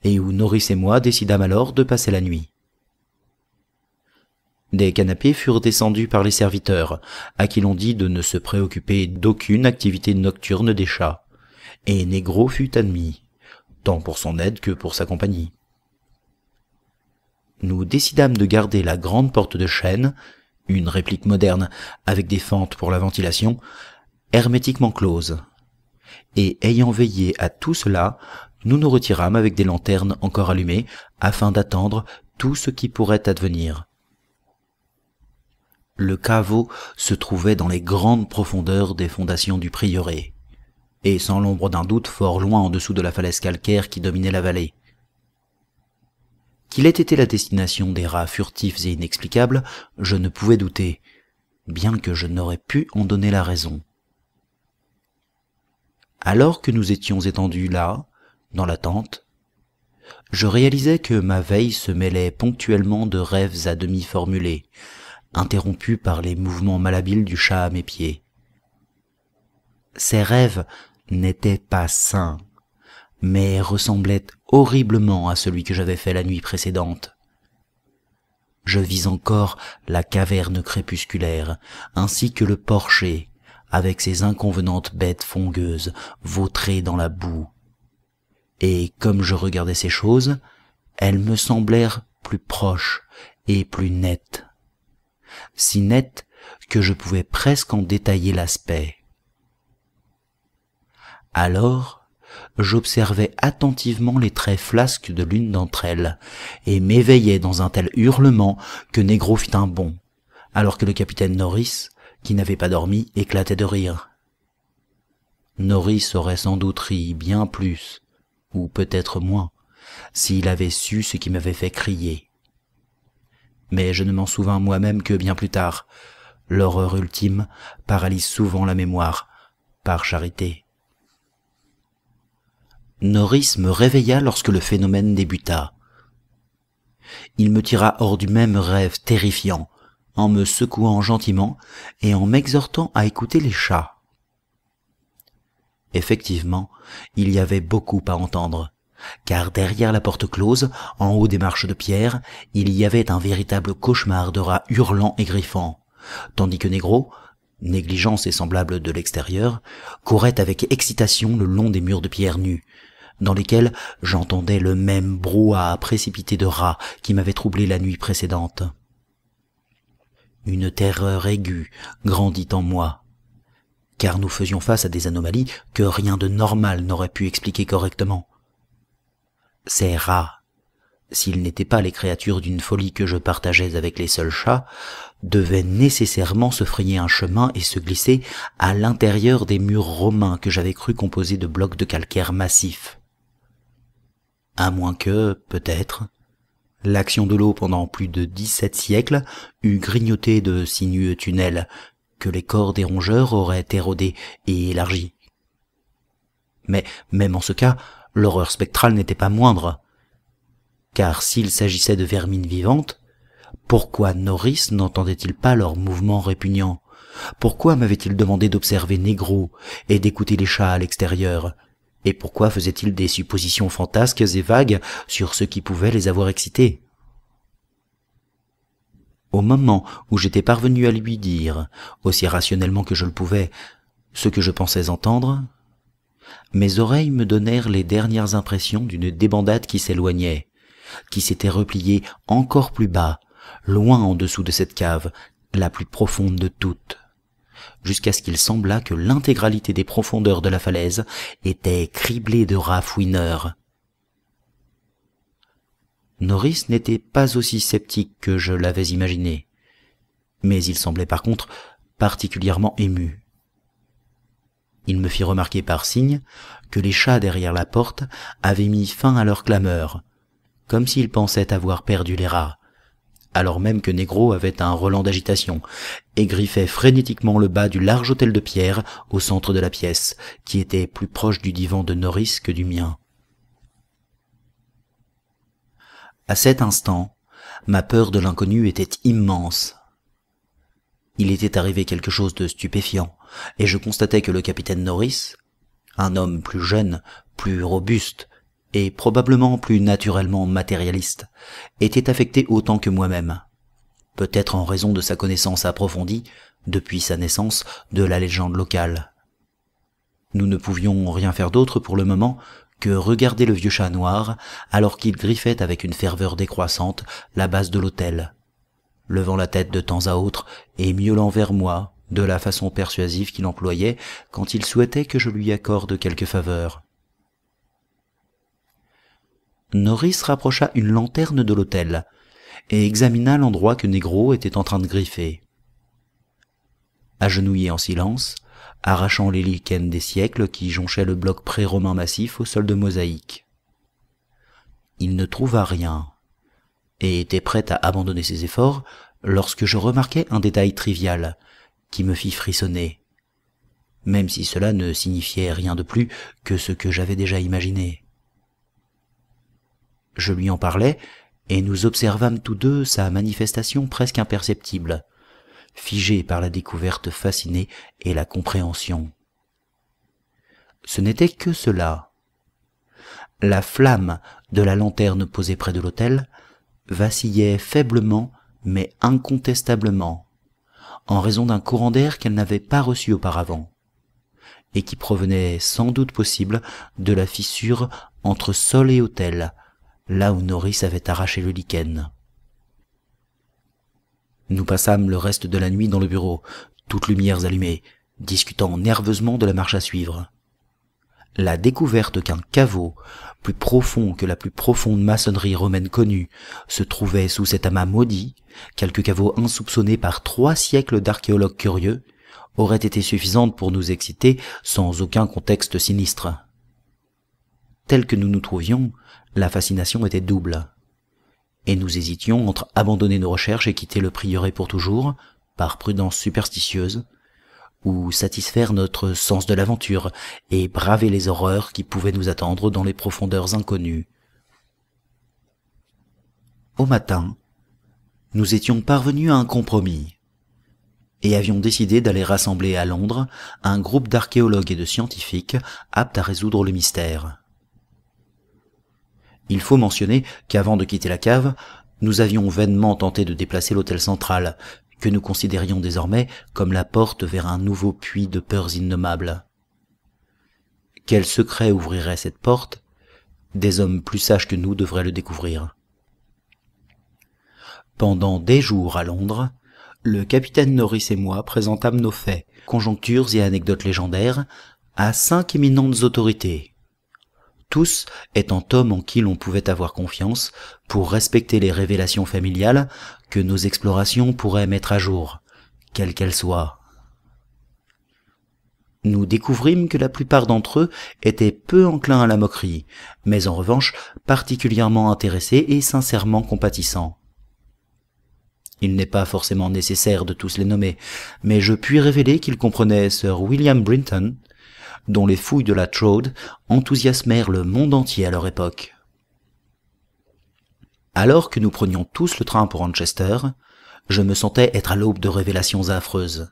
et où Norris et moi décidâmes alors de passer la nuit. Des canapés furent descendus par les serviteurs, à qui l'on dit de ne se préoccuper d'aucune activité nocturne des chats, et Négro fut admis tant pour son aide que pour sa compagnie. Nous décidâmes de garder la grande porte de chêne, une réplique moderne avec des fentes pour la ventilation, hermétiquement close. Et ayant veillé à tout cela, nous nous retirâmes avec des lanternes encore allumées afin d'attendre tout ce qui pourrait advenir. Le caveau se trouvait dans les grandes profondeurs des fondations du prieuré et sans l'ombre d'un doute fort loin en dessous de la falaise calcaire qui dominait la vallée. Qu'il ait été la destination des rats furtifs et inexplicables, je ne pouvais douter, bien que je n'aurais pu en donner la raison. Alors que nous étions étendus là, dans la tente, je réalisais que ma veille se mêlait ponctuellement de rêves à demi formulés, interrompus par les mouvements malhabiles du chat à mes pieds. Ces rêves n'était pas sain, mais ressemblait horriblement à celui que j'avais fait la nuit précédente. Je vis encore la caverne crépusculaire, ainsi que le porcher, avec ses inconvenantes bêtes fongueuses, vautrées dans la boue. Et comme je regardais ces choses, elles me semblèrent plus proches et plus nettes. Si nettes que je pouvais presque en détailler l'aspect. Alors, j'observais attentivement les traits flasques de l'une d'entre elles, et m'éveillais dans un tel hurlement que Négro fit un bond, alors que le capitaine Norris, qui n'avait pas dormi, éclatait de rire. Norris aurait sans doute ri bien plus, ou peut-être moins, s'il avait su ce qui m'avait fait crier. Mais je ne m'en souvins moi-même que bien plus tard. L'horreur ultime paralyse souvent la mémoire, par charité. Norris me réveilla lorsque le phénomène débuta. Il me tira hors du même rêve terrifiant, en me secouant gentiment et en m'exhortant à écouter les chats. Effectivement, il y avait beaucoup à entendre, car derrière la porte close, en haut des marches de pierre, il y avait un véritable cauchemar de rats hurlants et griffants, tandis que Négro, négligence et semblable de l'extérieur, courait avec excitation le long des murs de pierre nues dans lesquelles j'entendais le même brouhaha précipité de rats qui m'avait troublé la nuit précédente. Une terreur aiguë grandit en moi, car nous faisions face à des anomalies que rien de normal n'aurait pu expliquer correctement. Ces rats, s'ils n'étaient pas les créatures d'une folie que je partageais avec les seuls chats, devaient nécessairement se frayer un chemin et se glisser à l'intérieur des murs romains que j'avais cru composés de blocs de calcaire massifs à moins que, peut-être, l'action de l'eau pendant plus de dix-sept siècles eût grignoté de sinueux tunnels que les corps des rongeurs auraient érodés et élargis. Mais même en ce cas, l'horreur spectrale n'était pas moindre, car s'il s'agissait de vermines vivantes, pourquoi Norris n'entendait-il pas leurs mouvements répugnants Pourquoi m'avait-il demandé d'observer Négro et d'écouter les chats à l'extérieur et pourquoi faisait-il des suppositions fantasques et vagues sur ce qui pouvait les avoir excités Au moment où j'étais parvenu à lui dire, aussi rationnellement que je le pouvais, ce que je pensais entendre, mes oreilles me donnèrent les dernières impressions d'une débandade qui s'éloignait, qui s'était repliée encore plus bas, loin en dessous de cette cave, la plus profonde de toutes jusqu'à ce qu'il sembla que l'intégralité des profondeurs de la falaise était criblée de rats fouineurs. Norris n'était pas aussi sceptique que je l'avais imaginé, mais il semblait par contre particulièrement ému. Il me fit remarquer par signe que les chats derrière la porte avaient mis fin à leur clameur, comme s'ils pensaient avoir perdu les rats, alors même que Negro avait un relent d'agitation, et griffait frénétiquement le bas du large hôtel de pierre au centre de la pièce, qui était plus proche du divan de Norris que du mien. À cet instant, ma peur de l'inconnu était immense. Il était arrivé quelque chose de stupéfiant, et je constatais que le capitaine Norris, un homme plus jeune, plus robuste, et probablement plus naturellement matérialiste, était affecté autant que moi-même. Peut-être en raison de sa connaissance approfondie, depuis sa naissance, de la légende locale. Nous ne pouvions rien faire d'autre pour le moment que regarder le vieux chat noir alors qu'il griffait avec une ferveur décroissante la base de l'autel, levant la tête de temps à autre et miaulant vers moi de la façon persuasive qu'il employait quand il souhaitait que je lui accorde quelque faveur. Norris rapprocha une lanterne de l'hôtel et examina l'endroit que Negro était en train de griffer. Agenouillé en silence, arrachant les lichens des siècles qui jonchaient le bloc pré-romain massif au sol de mosaïque. Il ne trouva rien, et était prêt à abandonner ses efforts lorsque je remarquai un détail trivial qui me fit frissonner, même si cela ne signifiait rien de plus que ce que j'avais déjà imaginé. Je lui en parlais, et nous observâmes tous deux sa manifestation presque imperceptible, figée par la découverte fascinée et la compréhension. Ce n'était que cela. La flamme de la lanterne posée près de l'autel vacillait faiblement mais incontestablement, en raison d'un courant d'air qu'elle n'avait pas reçu auparavant, et qui provenait sans doute possible de la fissure entre sol et hôtel là où Norris avait arraché le lichen. Nous passâmes le reste de la nuit dans le bureau, toutes lumières allumées, discutant nerveusement de la marche à suivre. La découverte qu'un caveau, plus profond que la plus profonde maçonnerie romaine connue, se trouvait sous cet amas maudit, quelque caveau insoupçonné par trois siècles d'archéologues curieux, aurait été suffisante pour nous exciter sans aucun contexte sinistre. Tel que nous nous trouvions, la fascination était double. Et nous hésitions entre abandonner nos recherches et quitter le prieuré pour toujours, par prudence superstitieuse, ou satisfaire notre sens de l'aventure et braver les horreurs qui pouvaient nous attendre dans les profondeurs inconnues. Au matin, nous étions parvenus à un compromis et avions décidé d'aller rassembler à Londres un groupe d'archéologues et de scientifiques aptes à résoudre le mystère. Il faut mentionner qu'avant de quitter la cave, nous avions vainement tenté de déplacer l'hôtel central, que nous considérions désormais comme la porte vers un nouveau puits de peurs innommables. Quel secret ouvrirait cette porte Des hommes plus sages que nous devraient le découvrir. Pendant des jours à Londres, le capitaine Norris et moi présentâmes nos faits, conjonctures et anecdotes légendaires à cinq éminentes autorités tous étant hommes en qui l'on pouvait avoir confiance, pour respecter les révélations familiales que nos explorations pourraient mettre à jour, quelles qu'elles soient. Nous découvrîmes que la plupart d'entre eux étaient peu enclins à la moquerie, mais en revanche particulièrement intéressés et sincèrement compatissants. Il n'est pas forcément nécessaire de tous les nommer, mais je puis révéler qu'ils comprenaient Sir William Brinton, dont les fouilles de la Trode enthousiasmèrent le monde entier à leur époque. Alors que nous prenions tous le train pour Manchester, je me sentais être à l'aube de révélations affreuses.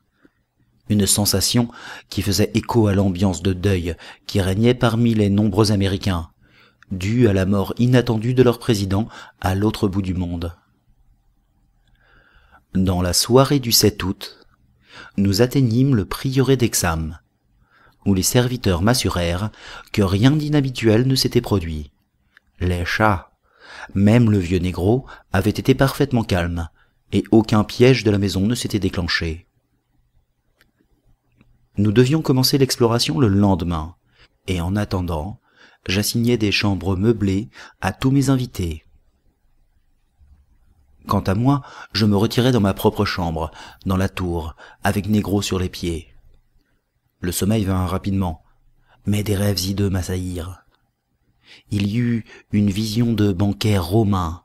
Une sensation qui faisait écho à l'ambiance de deuil qui régnait parmi les nombreux Américains, dû à la mort inattendue de leur président à l'autre bout du monde. Dans la soirée du 7 août, nous atteignîmes le prieuré d'Exam, où les serviteurs m'assurèrent que rien d'inhabituel ne s'était produit. Les chats, même le vieux négro, avait été parfaitement calme, et aucun piège de la maison ne s'était déclenché. Nous devions commencer l'exploration le lendemain, et en attendant, j'assignais des chambres meublées à tous mes invités. Quant à moi, je me retirais dans ma propre chambre, dans la tour, avec Négro sur les pieds. Le sommeil vint rapidement, mais des rêves hideux m'assaillirent. Il y eut une vision de banquets romain,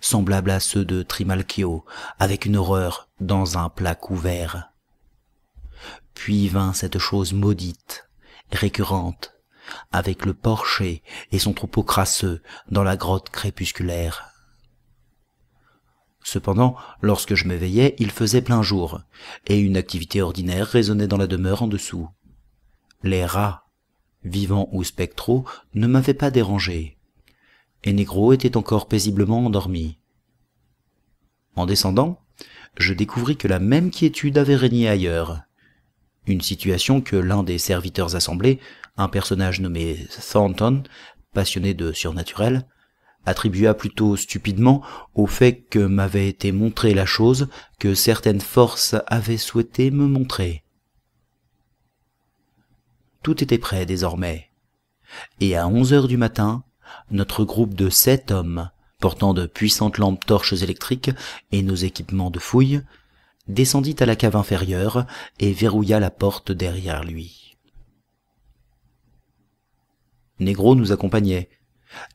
semblable à ceux de Trimalchio, avec une horreur dans un plat couvert. Puis vint cette chose maudite, récurrente, avec le porcher et son troupeau crasseux dans la grotte crépusculaire. Cependant, lorsque je m'éveillais, il faisait plein jour, et une activité ordinaire résonnait dans la demeure en dessous. Les rats, vivants ou spectraux, ne m'avaient pas dérangé, et Négro était encore paisiblement endormi. En descendant, je découvris que la même quiétude avait régné ailleurs. Une situation que l'un des serviteurs assemblés, un personnage nommé Thornton, passionné de surnaturel, attribua plutôt stupidement au fait que m'avait été montrée la chose que certaines forces avaient souhaité me montrer. Tout était prêt désormais, et à onze heures du matin, notre groupe de sept hommes, portant de puissantes lampes torches électriques et nos équipements de fouille, descendit à la cave inférieure et verrouilla la porte derrière lui. Négro nous accompagnait,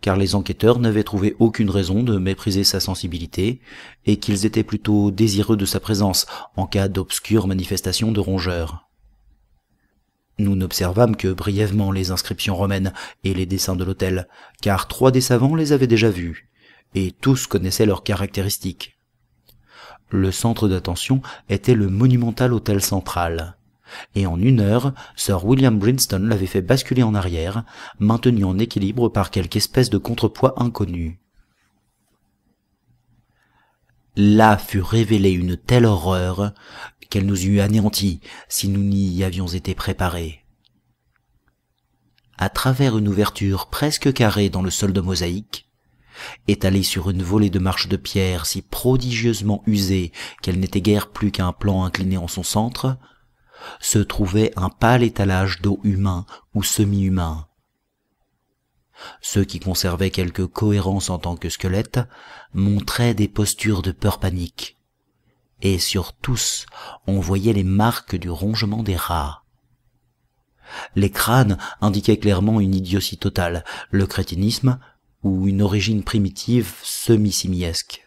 car les enquêteurs n'avaient trouvé aucune raison de mépriser sa sensibilité, et qu'ils étaient plutôt désireux de sa présence en cas d'obscure manifestation de rongeurs. Nous n'observâmes que brièvement les inscriptions romaines et les dessins de l'hôtel, car trois des savants les avaient déjà vus, et tous connaissaient leurs caractéristiques. Le centre d'attention était le monumental hôtel central, et en une heure, Sir William Brinston l'avait fait basculer en arrière, maintenu en équilibre par quelque espèce de contrepoids inconnu. Là fut révélée une telle horreur qu'elle nous eût anéantis si nous n'y avions été préparés. À travers une ouverture presque carrée dans le sol de mosaïque, étalée sur une volée de marches de pierre si prodigieusement usée qu'elle n'était guère plus qu'un plan incliné en son centre, se trouvait un pâle étalage d'eau humain ou semi-humain. Ceux qui conservaient quelque cohérence en tant que squelettes montraient des postures de peur panique. Et sur tous, on voyait les marques du rongement des rats. Les crânes indiquaient clairement une idiotie totale, le crétinisme ou une origine primitive semi-simiesque.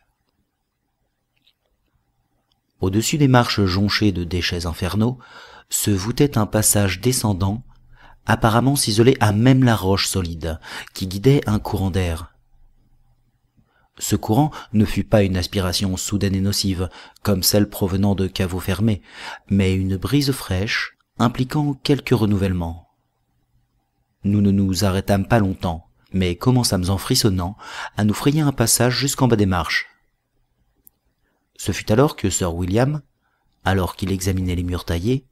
Au-dessus des marches jonchées de déchets infernaux, se voûtait un passage descendant, apparemment ciselé à même la roche solide, qui guidait un courant d'air. Ce courant ne fut pas une aspiration soudaine et nocive, comme celle provenant de caveaux fermés, mais une brise fraîche, impliquant quelques renouvellements. Nous ne nous arrêtâmes pas longtemps, mais commençâmes en frissonnant à nous frayer un passage jusqu'en bas des marches. Ce fut alors que sir William, alors qu'il examinait les murs taillés,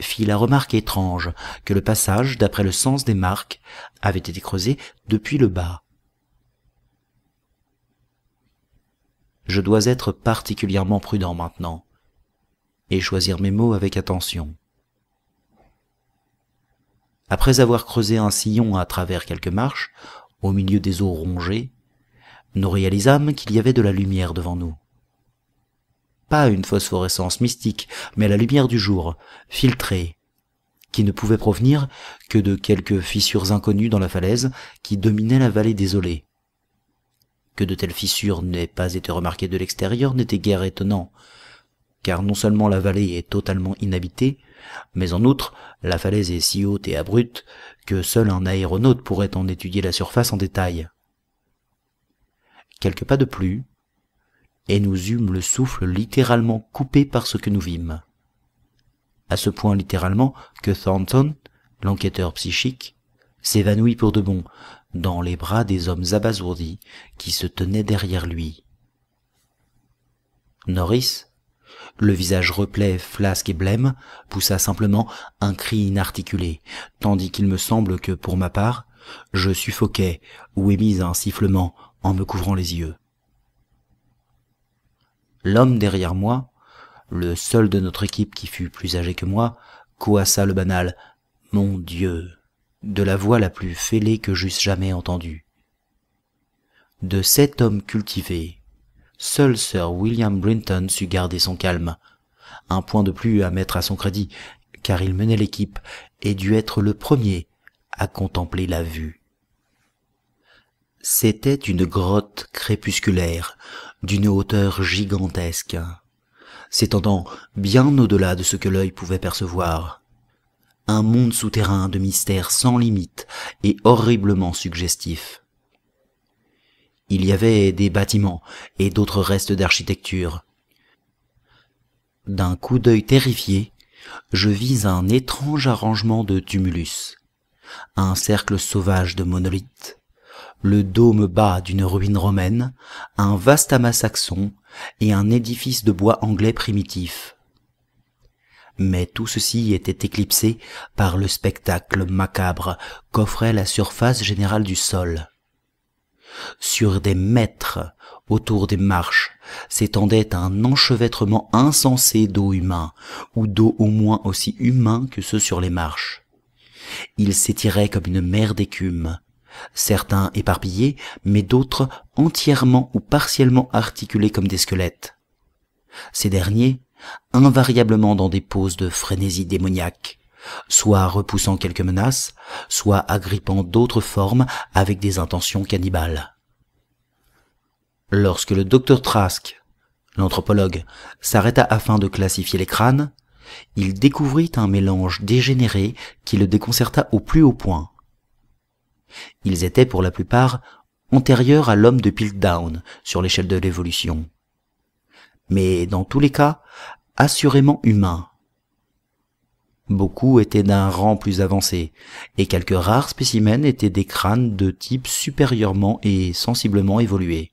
fit la remarque étrange que le passage, d'après le sens des marques, avait été creusé depuis le bas. Je dois être particulièrement prudent maintenant et choisir mes mots avec attention. Après avoir creusé un sillon à travers quelques marches, au milieu des eaux rongées, nous réalisâmes qu'il y avait de la lumière devant nous pas une phosphorescence mystique, mais la lumière du jour, filtrée, qui ne pouvait provenir que de quelques fissures inconnues dans la falaise qui dominait la vallée désolée. Que de telles fissures n'aient pas été remarquées de l'extérieur n'était guère étonnant, car non seulement la vallée est totalement inhabitée, mais en outre, la falaise est si haute et abrupte que seul un aéronaute pourrait en étudier la surface en détail. Quelques pas de plus, et nous eûmes le souffle littéralement coupé par ce que nous vîmes. À ce point littéralement que Thornton, l'enquêteur psychique, s'évanouit pour de bon, dans les bras des hommes abasourdis qui se tenaient derrière lui. Norris, le visage replet, flasque et blême, poussa simplement un cri inarticulé, tandis qu'il me semble que, pour ma part, je suffoquais ou émis un sifflement en me couvrant les yeux. L'homme derrière moi, le seul de notre équipe qui fut plus âgé que moi, coassa le banal « Mon Dieu !» de la voix la plus fêlée que j'eusse jamais entendue. De cet homme cultivé, seul Sir William Brinton sut garder son calme. Un point de plus à mettre à son crédit, car il menait l'équipe et dut être le premier à contempler la vue. C'était une grotte crépusculaire, d'une hauteur gigantesque, s'étendant bien au-delà de ce que l'œil pouvait percevoir. Un monde souterrain de mystères sans limite et horriblement suggestif. Il y avait des bâtiments et d'autres restes d'architecture. D'un coup d'œil terrifié, je vis un étrange arrangement de tumulus, un cercle sauvage de monolithes, le dôme bas d'une ruine romaine, un vaste amas saxon et un édifice de bois anglais primitif. Mais tout ceci était éclipsé par le spectacle macabre qu'offrait la surface générale du sol. Sur des mètres, autour des marches, s'étendait un enchevêtrement insensé d'eau humain, ou d'eau au moins aussi humain que ceux sur les marches. Il s'étirait comme une mer d'écume, certains éparpillés, mais d'autres entièrement ou partiellement articulés comme des squelettes. Ces derniers, invariablement dans des poses de frénésie démoniaque, soit repoussant quelques menaces, soit agrippant d'autres formes avec des intentions cannibales. Lorsque le docteur Trask, l'anthropologue, s'arrêta afin de classifier les crânes, il découvrit un mélange dégénéré qui le déconcerta au plus haut point. Ils étaient pour la plupart antérieurs à l'homme de Piltdown sur l'échelle de l'évolution. Mais dans tous les cas, assurément humains. Beaucoup étaient d'un rang plus avancé, et quelques rares spécimens étaient des crânes de type supérieurement et sensiblement évolué.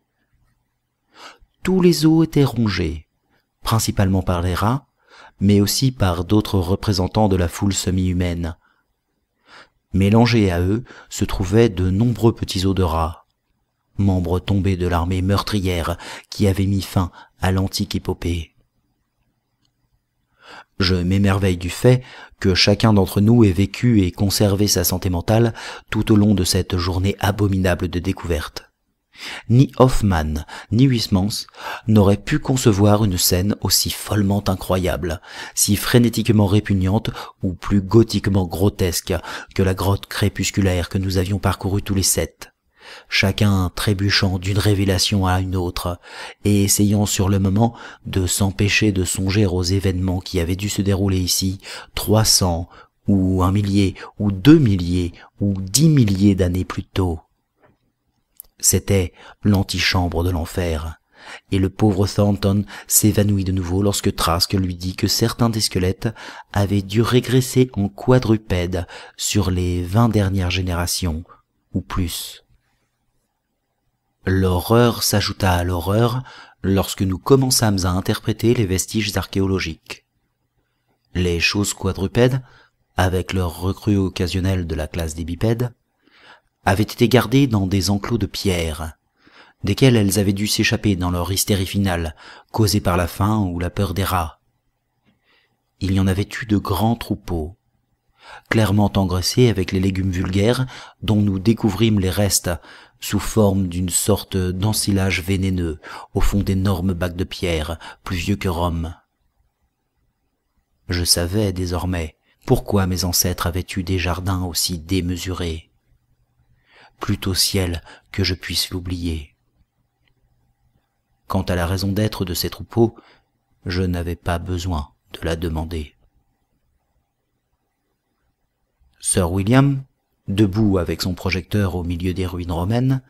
Tous les os étaient rongés, principalement par les rats, mais aussi par d'autres représentants de la foule semi-humaine, Mélangés à eux se trouvaient de nombreux petits os de rats, membres tombés de l'armée meurtrière qui avait mis fin à l'antique épopée. Je m'émerveille du fait que chacun d'entre nous ait vécu et conservé sa santé mentale tout au long de cette journée abominable de découverte. Ni Hoffman, ni Huysmans n'auraient pu concevoir une scène aussi follement incroyable, si frénétiquement répugnante ou plus gothiquement grotesque que la grotte crépusculaire que nous avions parcourue tous les sept chacun trébuchant d'une révélation à une autre, et essayant sur le moment de s'empêcher de songer aux événements qui avaient dû se dérouler ici trois cents, ou un millier, ou deux milliers, ou dix milliers d'années plus tôt. C'était l'antichambre de l'enfer. Et le pauvre Thornton s'évanouit de nouveau lorsque Trask lui dit que certains des squelettes avaient dû régresser en quadrupèdes sur les vingt dernières générations, ou plus. L'horreur s'ajouta à l'horreur lorsque nous commençâmes à interpréter les vestiges archéologiques. Les choses quadrupèdes, avec leur recrues occasionnelle de la classe des bipèdes, avaient été gardées dans des enclos de pierre, desquels elles avaient dû s'échapper dans leur hystérie finale, causée par la faim ou la peur des rats. Il y en avait eu de grands troupeaux, clairement engraissés avec les légumes vulgaires dont nous découvrîmes les restes sous forme d'une sorte d'ensilage vénéneux au fond d'énormes bacs de pierre plus vieux que Rome. Je savais désormais pourquoi mes ancêtres avaient eu des jardins aussi démesurés. Plutôt ciel que je puisse l'oublier. Quant à la raison d'être de ces troupeaux, je n'avais pas besoin de la demander. Sir William, debout avec son projecteur au milieu des ruines romaines,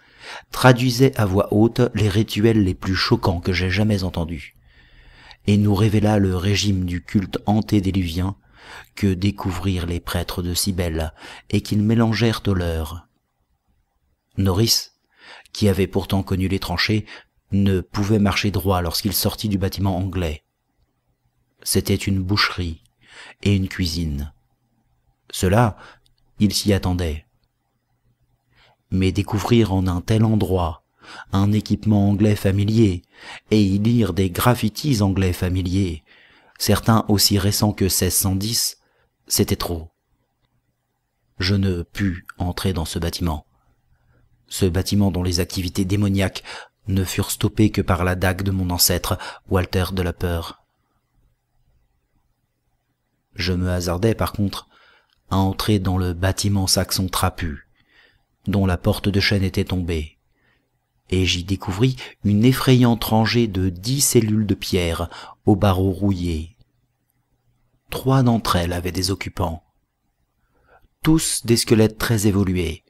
traduisait à voix haute les rituels les plus choquants que j'ai jamais entendus, et nous révéla le régime du culte hanté Luviens que découvrirent les prêtres de Cybèle et qu'ils mélangèrent au leur, Norris, qui avait pourtant connu les tranchées, ne pouvait marcher droit lorsqu'il sortit du bâtiment anglais. C'était une boucherie et une cuisine. Cela, il s'y attendait. Mais découvrir en un tel endroit un équipement anglais familier et y lire des graffitis anglais familiers, certains aussi récents que 1610, c'était trop. Je ne pus entrer dans ce bâtiment ce bâtiment dont les activités démoniaques ne furent stoppées que par la dague de mon ancêtre, Walter de la Peur. Je me hasardais par contre à entrer dans le bâtiment saxon trapu, dont la porte de chêne était tombée, et j'y découvris une effrayante rangée de dix cellules de pierre aux barreaux rouillés. Trois d'entre elles avaient des occupants, tous des squelettes très évolués,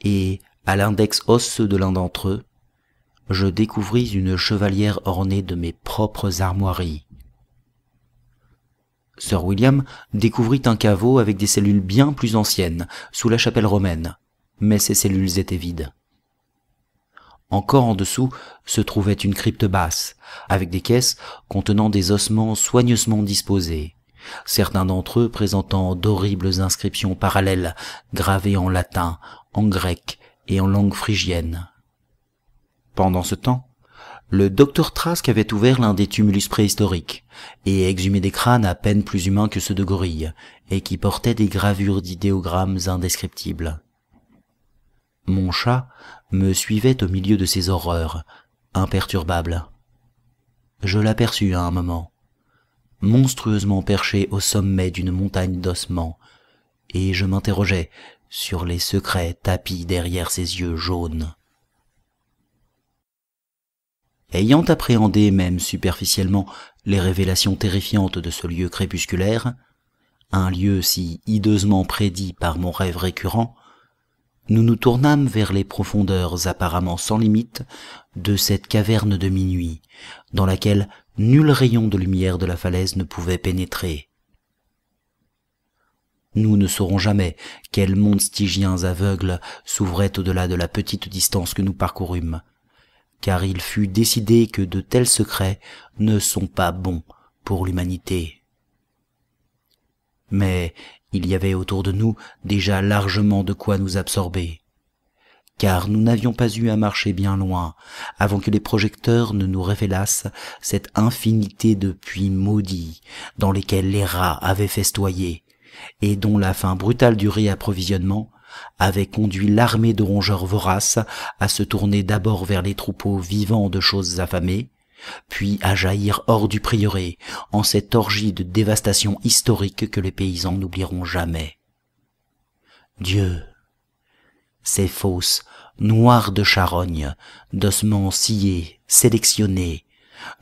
et à l'index osseux de l'un d'entre eux, je découvris une chevalière ornée de mes propres armoiries. Sir William découvrit un caveau avec des cellules bien plus anciennes, sous la chapelle romaine, mais ces cellules étaient vides. Encore en dessous se trouvait une crypte basse, avec des caisses contenant des ossements soigneusement disposés, certains d'entre eux présentant d'horribles inscriptions parallèles gravées en latin, en grec, et en langue phrygienne. Pendant ce temps, le docteur Trask avait ouvert l'un des tumulus préhistoriques et exhumé des crânes à peine plus humains que ceux de gorilles et qui portaient des gravures d'idéogrammes indescriptibles. Mon chat me suivait au milieu de ces horreurs, imperturbable. Je l'aperçus à un moment, monstrueusement perché au sommet d'une montagne d'ossements, et je m'interrogeais sur les secrets tapis derrière ses yeux jaunes. Ayant appréhendé même superficiellement les révélations terrifiantes de ce lieu crépusculaire, un lieu si hideusement prédit par mon rêve récurrent, nous nous tournâmes vers les profondeurs apparemment sans limite de cette caverne de minuit, dans laquelle nul rayon de lumière de la falaise ne pouvait pénétrer, nous ne saurons jamais quels mondes stygiens aveugles s'ouvraient au-delà de la petite distance que nous parcourûmes, car il fut décidé que de tels secrets ne sont pas bons pour l'humanité. Mais il y avait autour de nous déjà largement de quoi nous absorber, car nous n'avions pas eu à marcher bien loin avant que les projecteurs ne nous révélassent cette infinité de puits maudits dans lesquels les rats avaient festoyé, et dont la fin brutale du réapprovisionnement avait conduit l'armée de rongeurs voraces à se tourner d'abord vers les troupeaux vivants de choses affamées, puis à jaillir hors du prieuré, en cette orgie de dévastation historique que les paysans n'oublieront jamais. Dieu, ces fosses noires de charognes, d'ossements sciés, sélectionnés,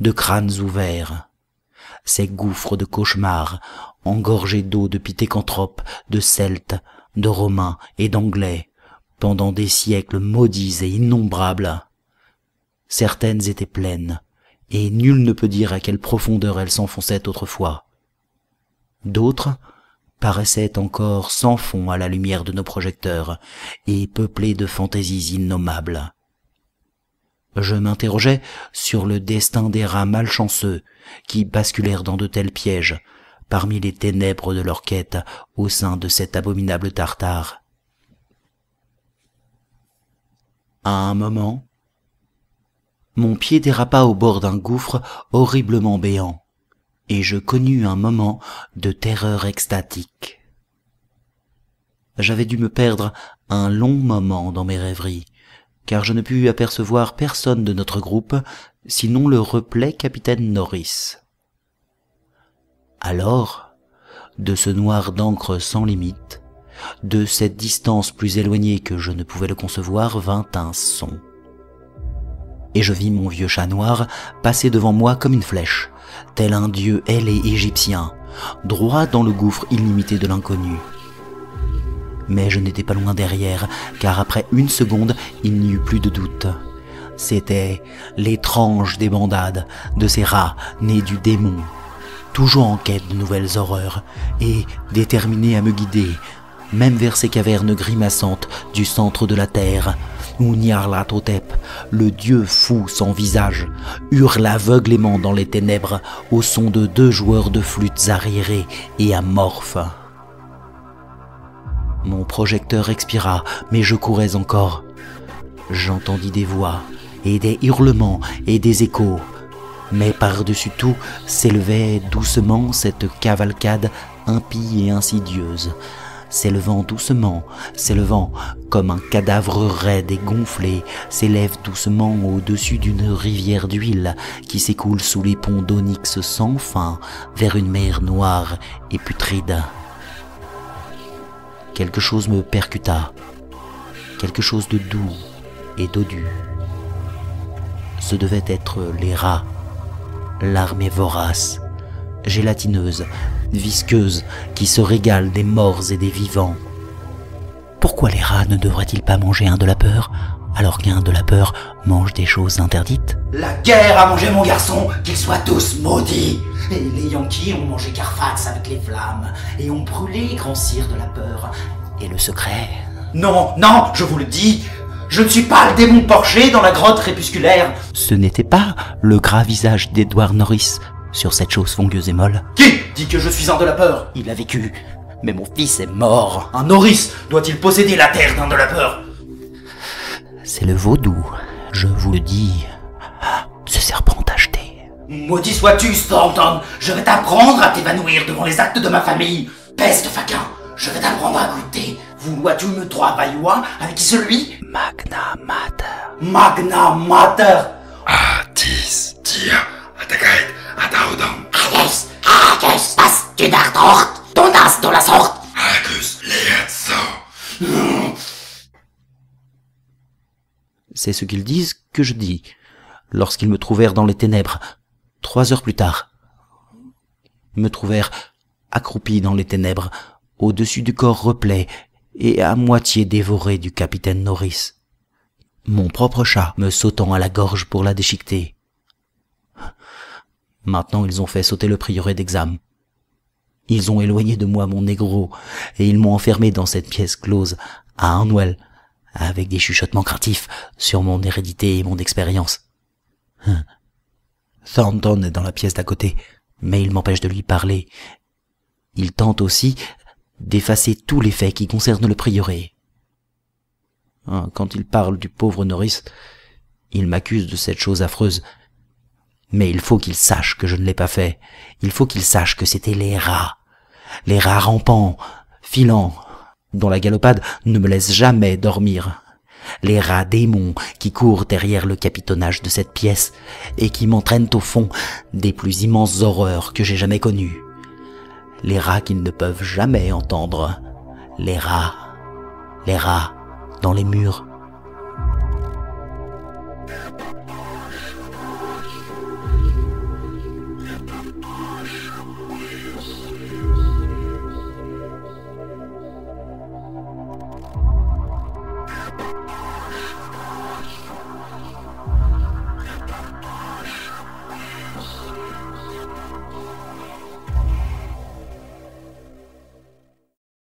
de crânes ouverts, ces gouffres de cauchemars, engorgés d'eau de pithécanthropes, de celtes, de romains et d'anglais, pendant des siècles maudits et innombrables. Certaines étaient pleines, et nul ne peut dire à quelle profondeur elles s'enfonçaient autrefois. D'autres paraissaient encore sans fond à la lumière de nos projecteurs, et peuplées de fantaisies innommables je m'interrogeais sur le destin des rats malchanceux qui basculèrent dans de tels pièges, parmi les ténèbres de leur quête au sein de cet abominable tartare. À un moment, mon pied dérapa au bord d'un gouffre horriblement béant, et je connus un moment de terreur extatique. J'avais dû me perdre un long moment dans mes rêveries, car je ne pus apercevoir personne de notre groupe, sinon le replet capitaine Norris. Alors, de ce noir d'encre sans limite, de cette distance plus éloignée que je ne pouvais le concevoir, vint un son. Et je vis mon vieux chat noir passer devant moi comme une flèche, tel un dieu ailé égyptien, droit dans le gouffre illimité de l'inconnu mais je n'étais pas loin derrière, car après une seconde, il n'y eut plus de doute. C'était l'étrange débandade de ces rats nés du démon, toujours en quête de nouvelles horreurs, et déterminé à me guider, même vers ces cavernes grimaçantes du centre de la Terre, où Nyarlathotep, le dieu fou sans visage, hurle aveuglément dans les ténèbres au son de deux joueurs de flûtes arriérés et amorphes. Mon projecteur expira, mais je courais encore. J'entendis des voix, et des hurlements, et des échos. Mais par-dessus tout s'élevait doucement cette cavalcade impie et insidieuse, s'élevant doucement, s'élevant comme un cadavre raide et gonflé, s'élève doucement au-dessus d'une rivière d'huile qui s'écoule sous les ponts d'onyx sans fin vers une mer noire et putride. Quelque chose me percuta. Quelque chose de doux et dodu. Ce devait être les rats. L'armée vorace, gélatineuse, visqueuse, qui se régale des morts et des vivants. Pourquoi les rats ne devraient-ils pas manger un de la peur alors qu'un de la peur mange des choses interdites La guerre a mangé mon garçon, qu'ils soient tous maudits et les Yankees ont mangé Carfax avec les flammes et ont brûlé les grands de la peur. Et le secret Non, non, je vous le dis je ne suis pas le démon porché dans la grotte répusculaire Ce n'était pas le gras visage d'Edward Norris sur cette chose fongueuse et molle. Qui dit que je suis un de la peur Il a vécu, mais mon fils est mort. Un Norris doit-il posséder la terre d'un de la peur c'est le vaudou. Je vous le dis, ce serpent tacheté. Maudit sois-tu, Stanton, Je vais t'apprendre à t'évanouir devant les actes de ma famille Peste, faquin Je vais t'apprendre à goûter Voulois-tu me vaillois avec qui celui Magna Mater. Magna Mater tis Tia, Atakaid, Ataudam, Ah, Atos, As, tu d'artort, ton as dans la sorte Acus, so. C'est ce qu'ils disent que je dis, lorsqu'ils me trouvèrent dans les ténèbres, trois heures plus tard. me trouvèrent accroupi dans les ténèbres, au-dessus du corps replet et à moitié dévoré du capitaine Norris. Mon propre chat me sautant à la gorge pour la déchiqueter. Maintenant, ils ont fait sauter le prieuré d'examen. Ils ont éloigné de moi mon négro, et ils m'ont enfermé dans cette pièce close, à un noël avec des chuchotements craintifs sur mon hérédité et mon expérience. Hein. Thornton est dans la pièce d'à côté, mais il m'empêche de lui parler. Il tente aussi d'effacer tous les faits qui concernent le prieuré. Ah, quand il parle du pauvre Norris, il m'accuse de cette chose affreuse. Mais il faut qu'il sache que je ne l'ai pas fait. Il faut qu'il sache que c'était les rats. Les rats rampants, filants, dont la galopade ne me laisse jamais dormir, les rats démons qui courent derrière le capitonnage de cette pièce et qui m'entraînent au fond des plus immenses horreurs que j'ai jamais connues, les rats qu'ils ne peuvent jamais entendre, les rats, les rats dans les murs,